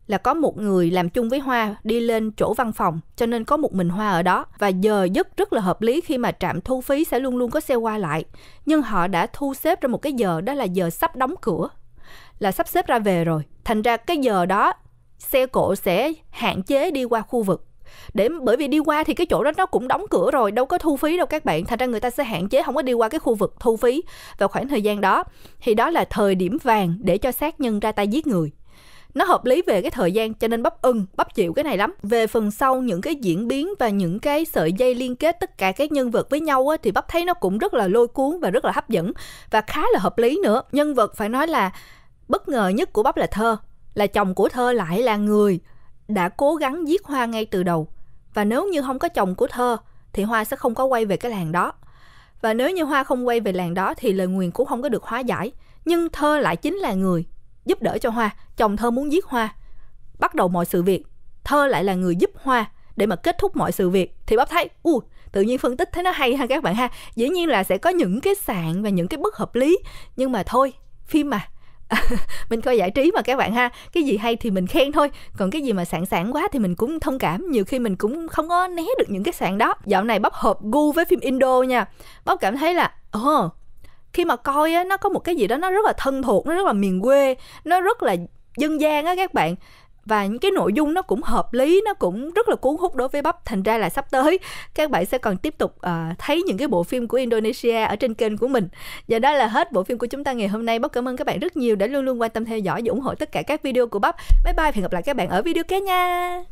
là có một người làm chung với Hoa đi lên chỗ văn phòng, cho nên có một mình Hoa ở đó. Và giờ giấc rất là hợp lý khi mà trạm thu phí sẽ luôn luôn có xe qua lại. Nhưng họ đã thu xếp ra một cái giờ đó là giờ sắp đóng cửa, là sắp xếp ra về rồi. Thành ra cái giờ đó xe cộ sẽ hạn chế đi qua khu vực để bởi vì đi qua thì cái chỗ đó nó cũng đóng cửa rồi đâu có thu phí đâu các bạn thành ra người ta sẽ hạn chế không có đi qua cái khu vực thu phí vào khoảng thời gian đó thì đó là thời điểm vàng để cho sát nhân ra tay giết người nó hợp lý về cái thời gian cho nên bắp ưng bắp chịu cái này lắm về phần sau những cái diễn biến và những cái sợi dây liên kết tất cả các nhân vật với nhau á, thì bắp thấy nó cũng rất là lôi cuốn và rất là hấp dẫn và khá là hợp lý nữa nhân vật phải nói là bất ngờ nhất của bắp là thơ là chồng của thơ lại là người đã cố gắng giết Hoa ngay từ đầu. Và nếu như không có chồng của Thơ thì Hoa sẽ không có quay về cái làng đó. Và nếu như Hoa không quay về làng đó thì lời nguyền cũng không có được hóa giải. Nhưng Thơ lại chính là người giúp đỡ cho Hoa. Chồng Thơ muốn giết Hoa. Bắt đầu mọi sự việc, Thơ lại là người giúp Hoa để mà kết thúc mọi sự việc. Thì bác thấy, u uh, tự nhiên phân tích thấy nó hay ha các bạn ha. Dĩ nhiên là sẽ có những cái sạn và những cái bất hợp lý. Nhưng mà thôi, phim mà mình coi giải trí mà các bạn ha cái gì hay thì mình khen thôi còn cái gì mà sạn sảng quá thì mình cũng thông cảm nhiều khi mình cũng không có né được những cái sạn đó dạo này bắp hợp gu với phim indo nha bắp cảm thấy là ồ ờ, oh, khi mà coi á nó có một cái gì đó nó rất là thân thuộc nó rất là miền quê nó rất là dân gian á các bạn và những cái nội dung nó cũng hợp lý nó cũng rất là cuốn hút đối với bắp thành ra là sắp tới các bạn sẽ còn tiếp tục uh, thấy những cái bộ phim của Indonesia ở trên kênh của mình và đó là hết bộ phim của chúng ta ngày hôm nay bắp cảm ơn các bạn rất nhiều đã luôn luôn quan tâm theo dõi và ủng hộ tất cả các video của bắp bye bye hẹn gặp lại các bạn ở video kế nha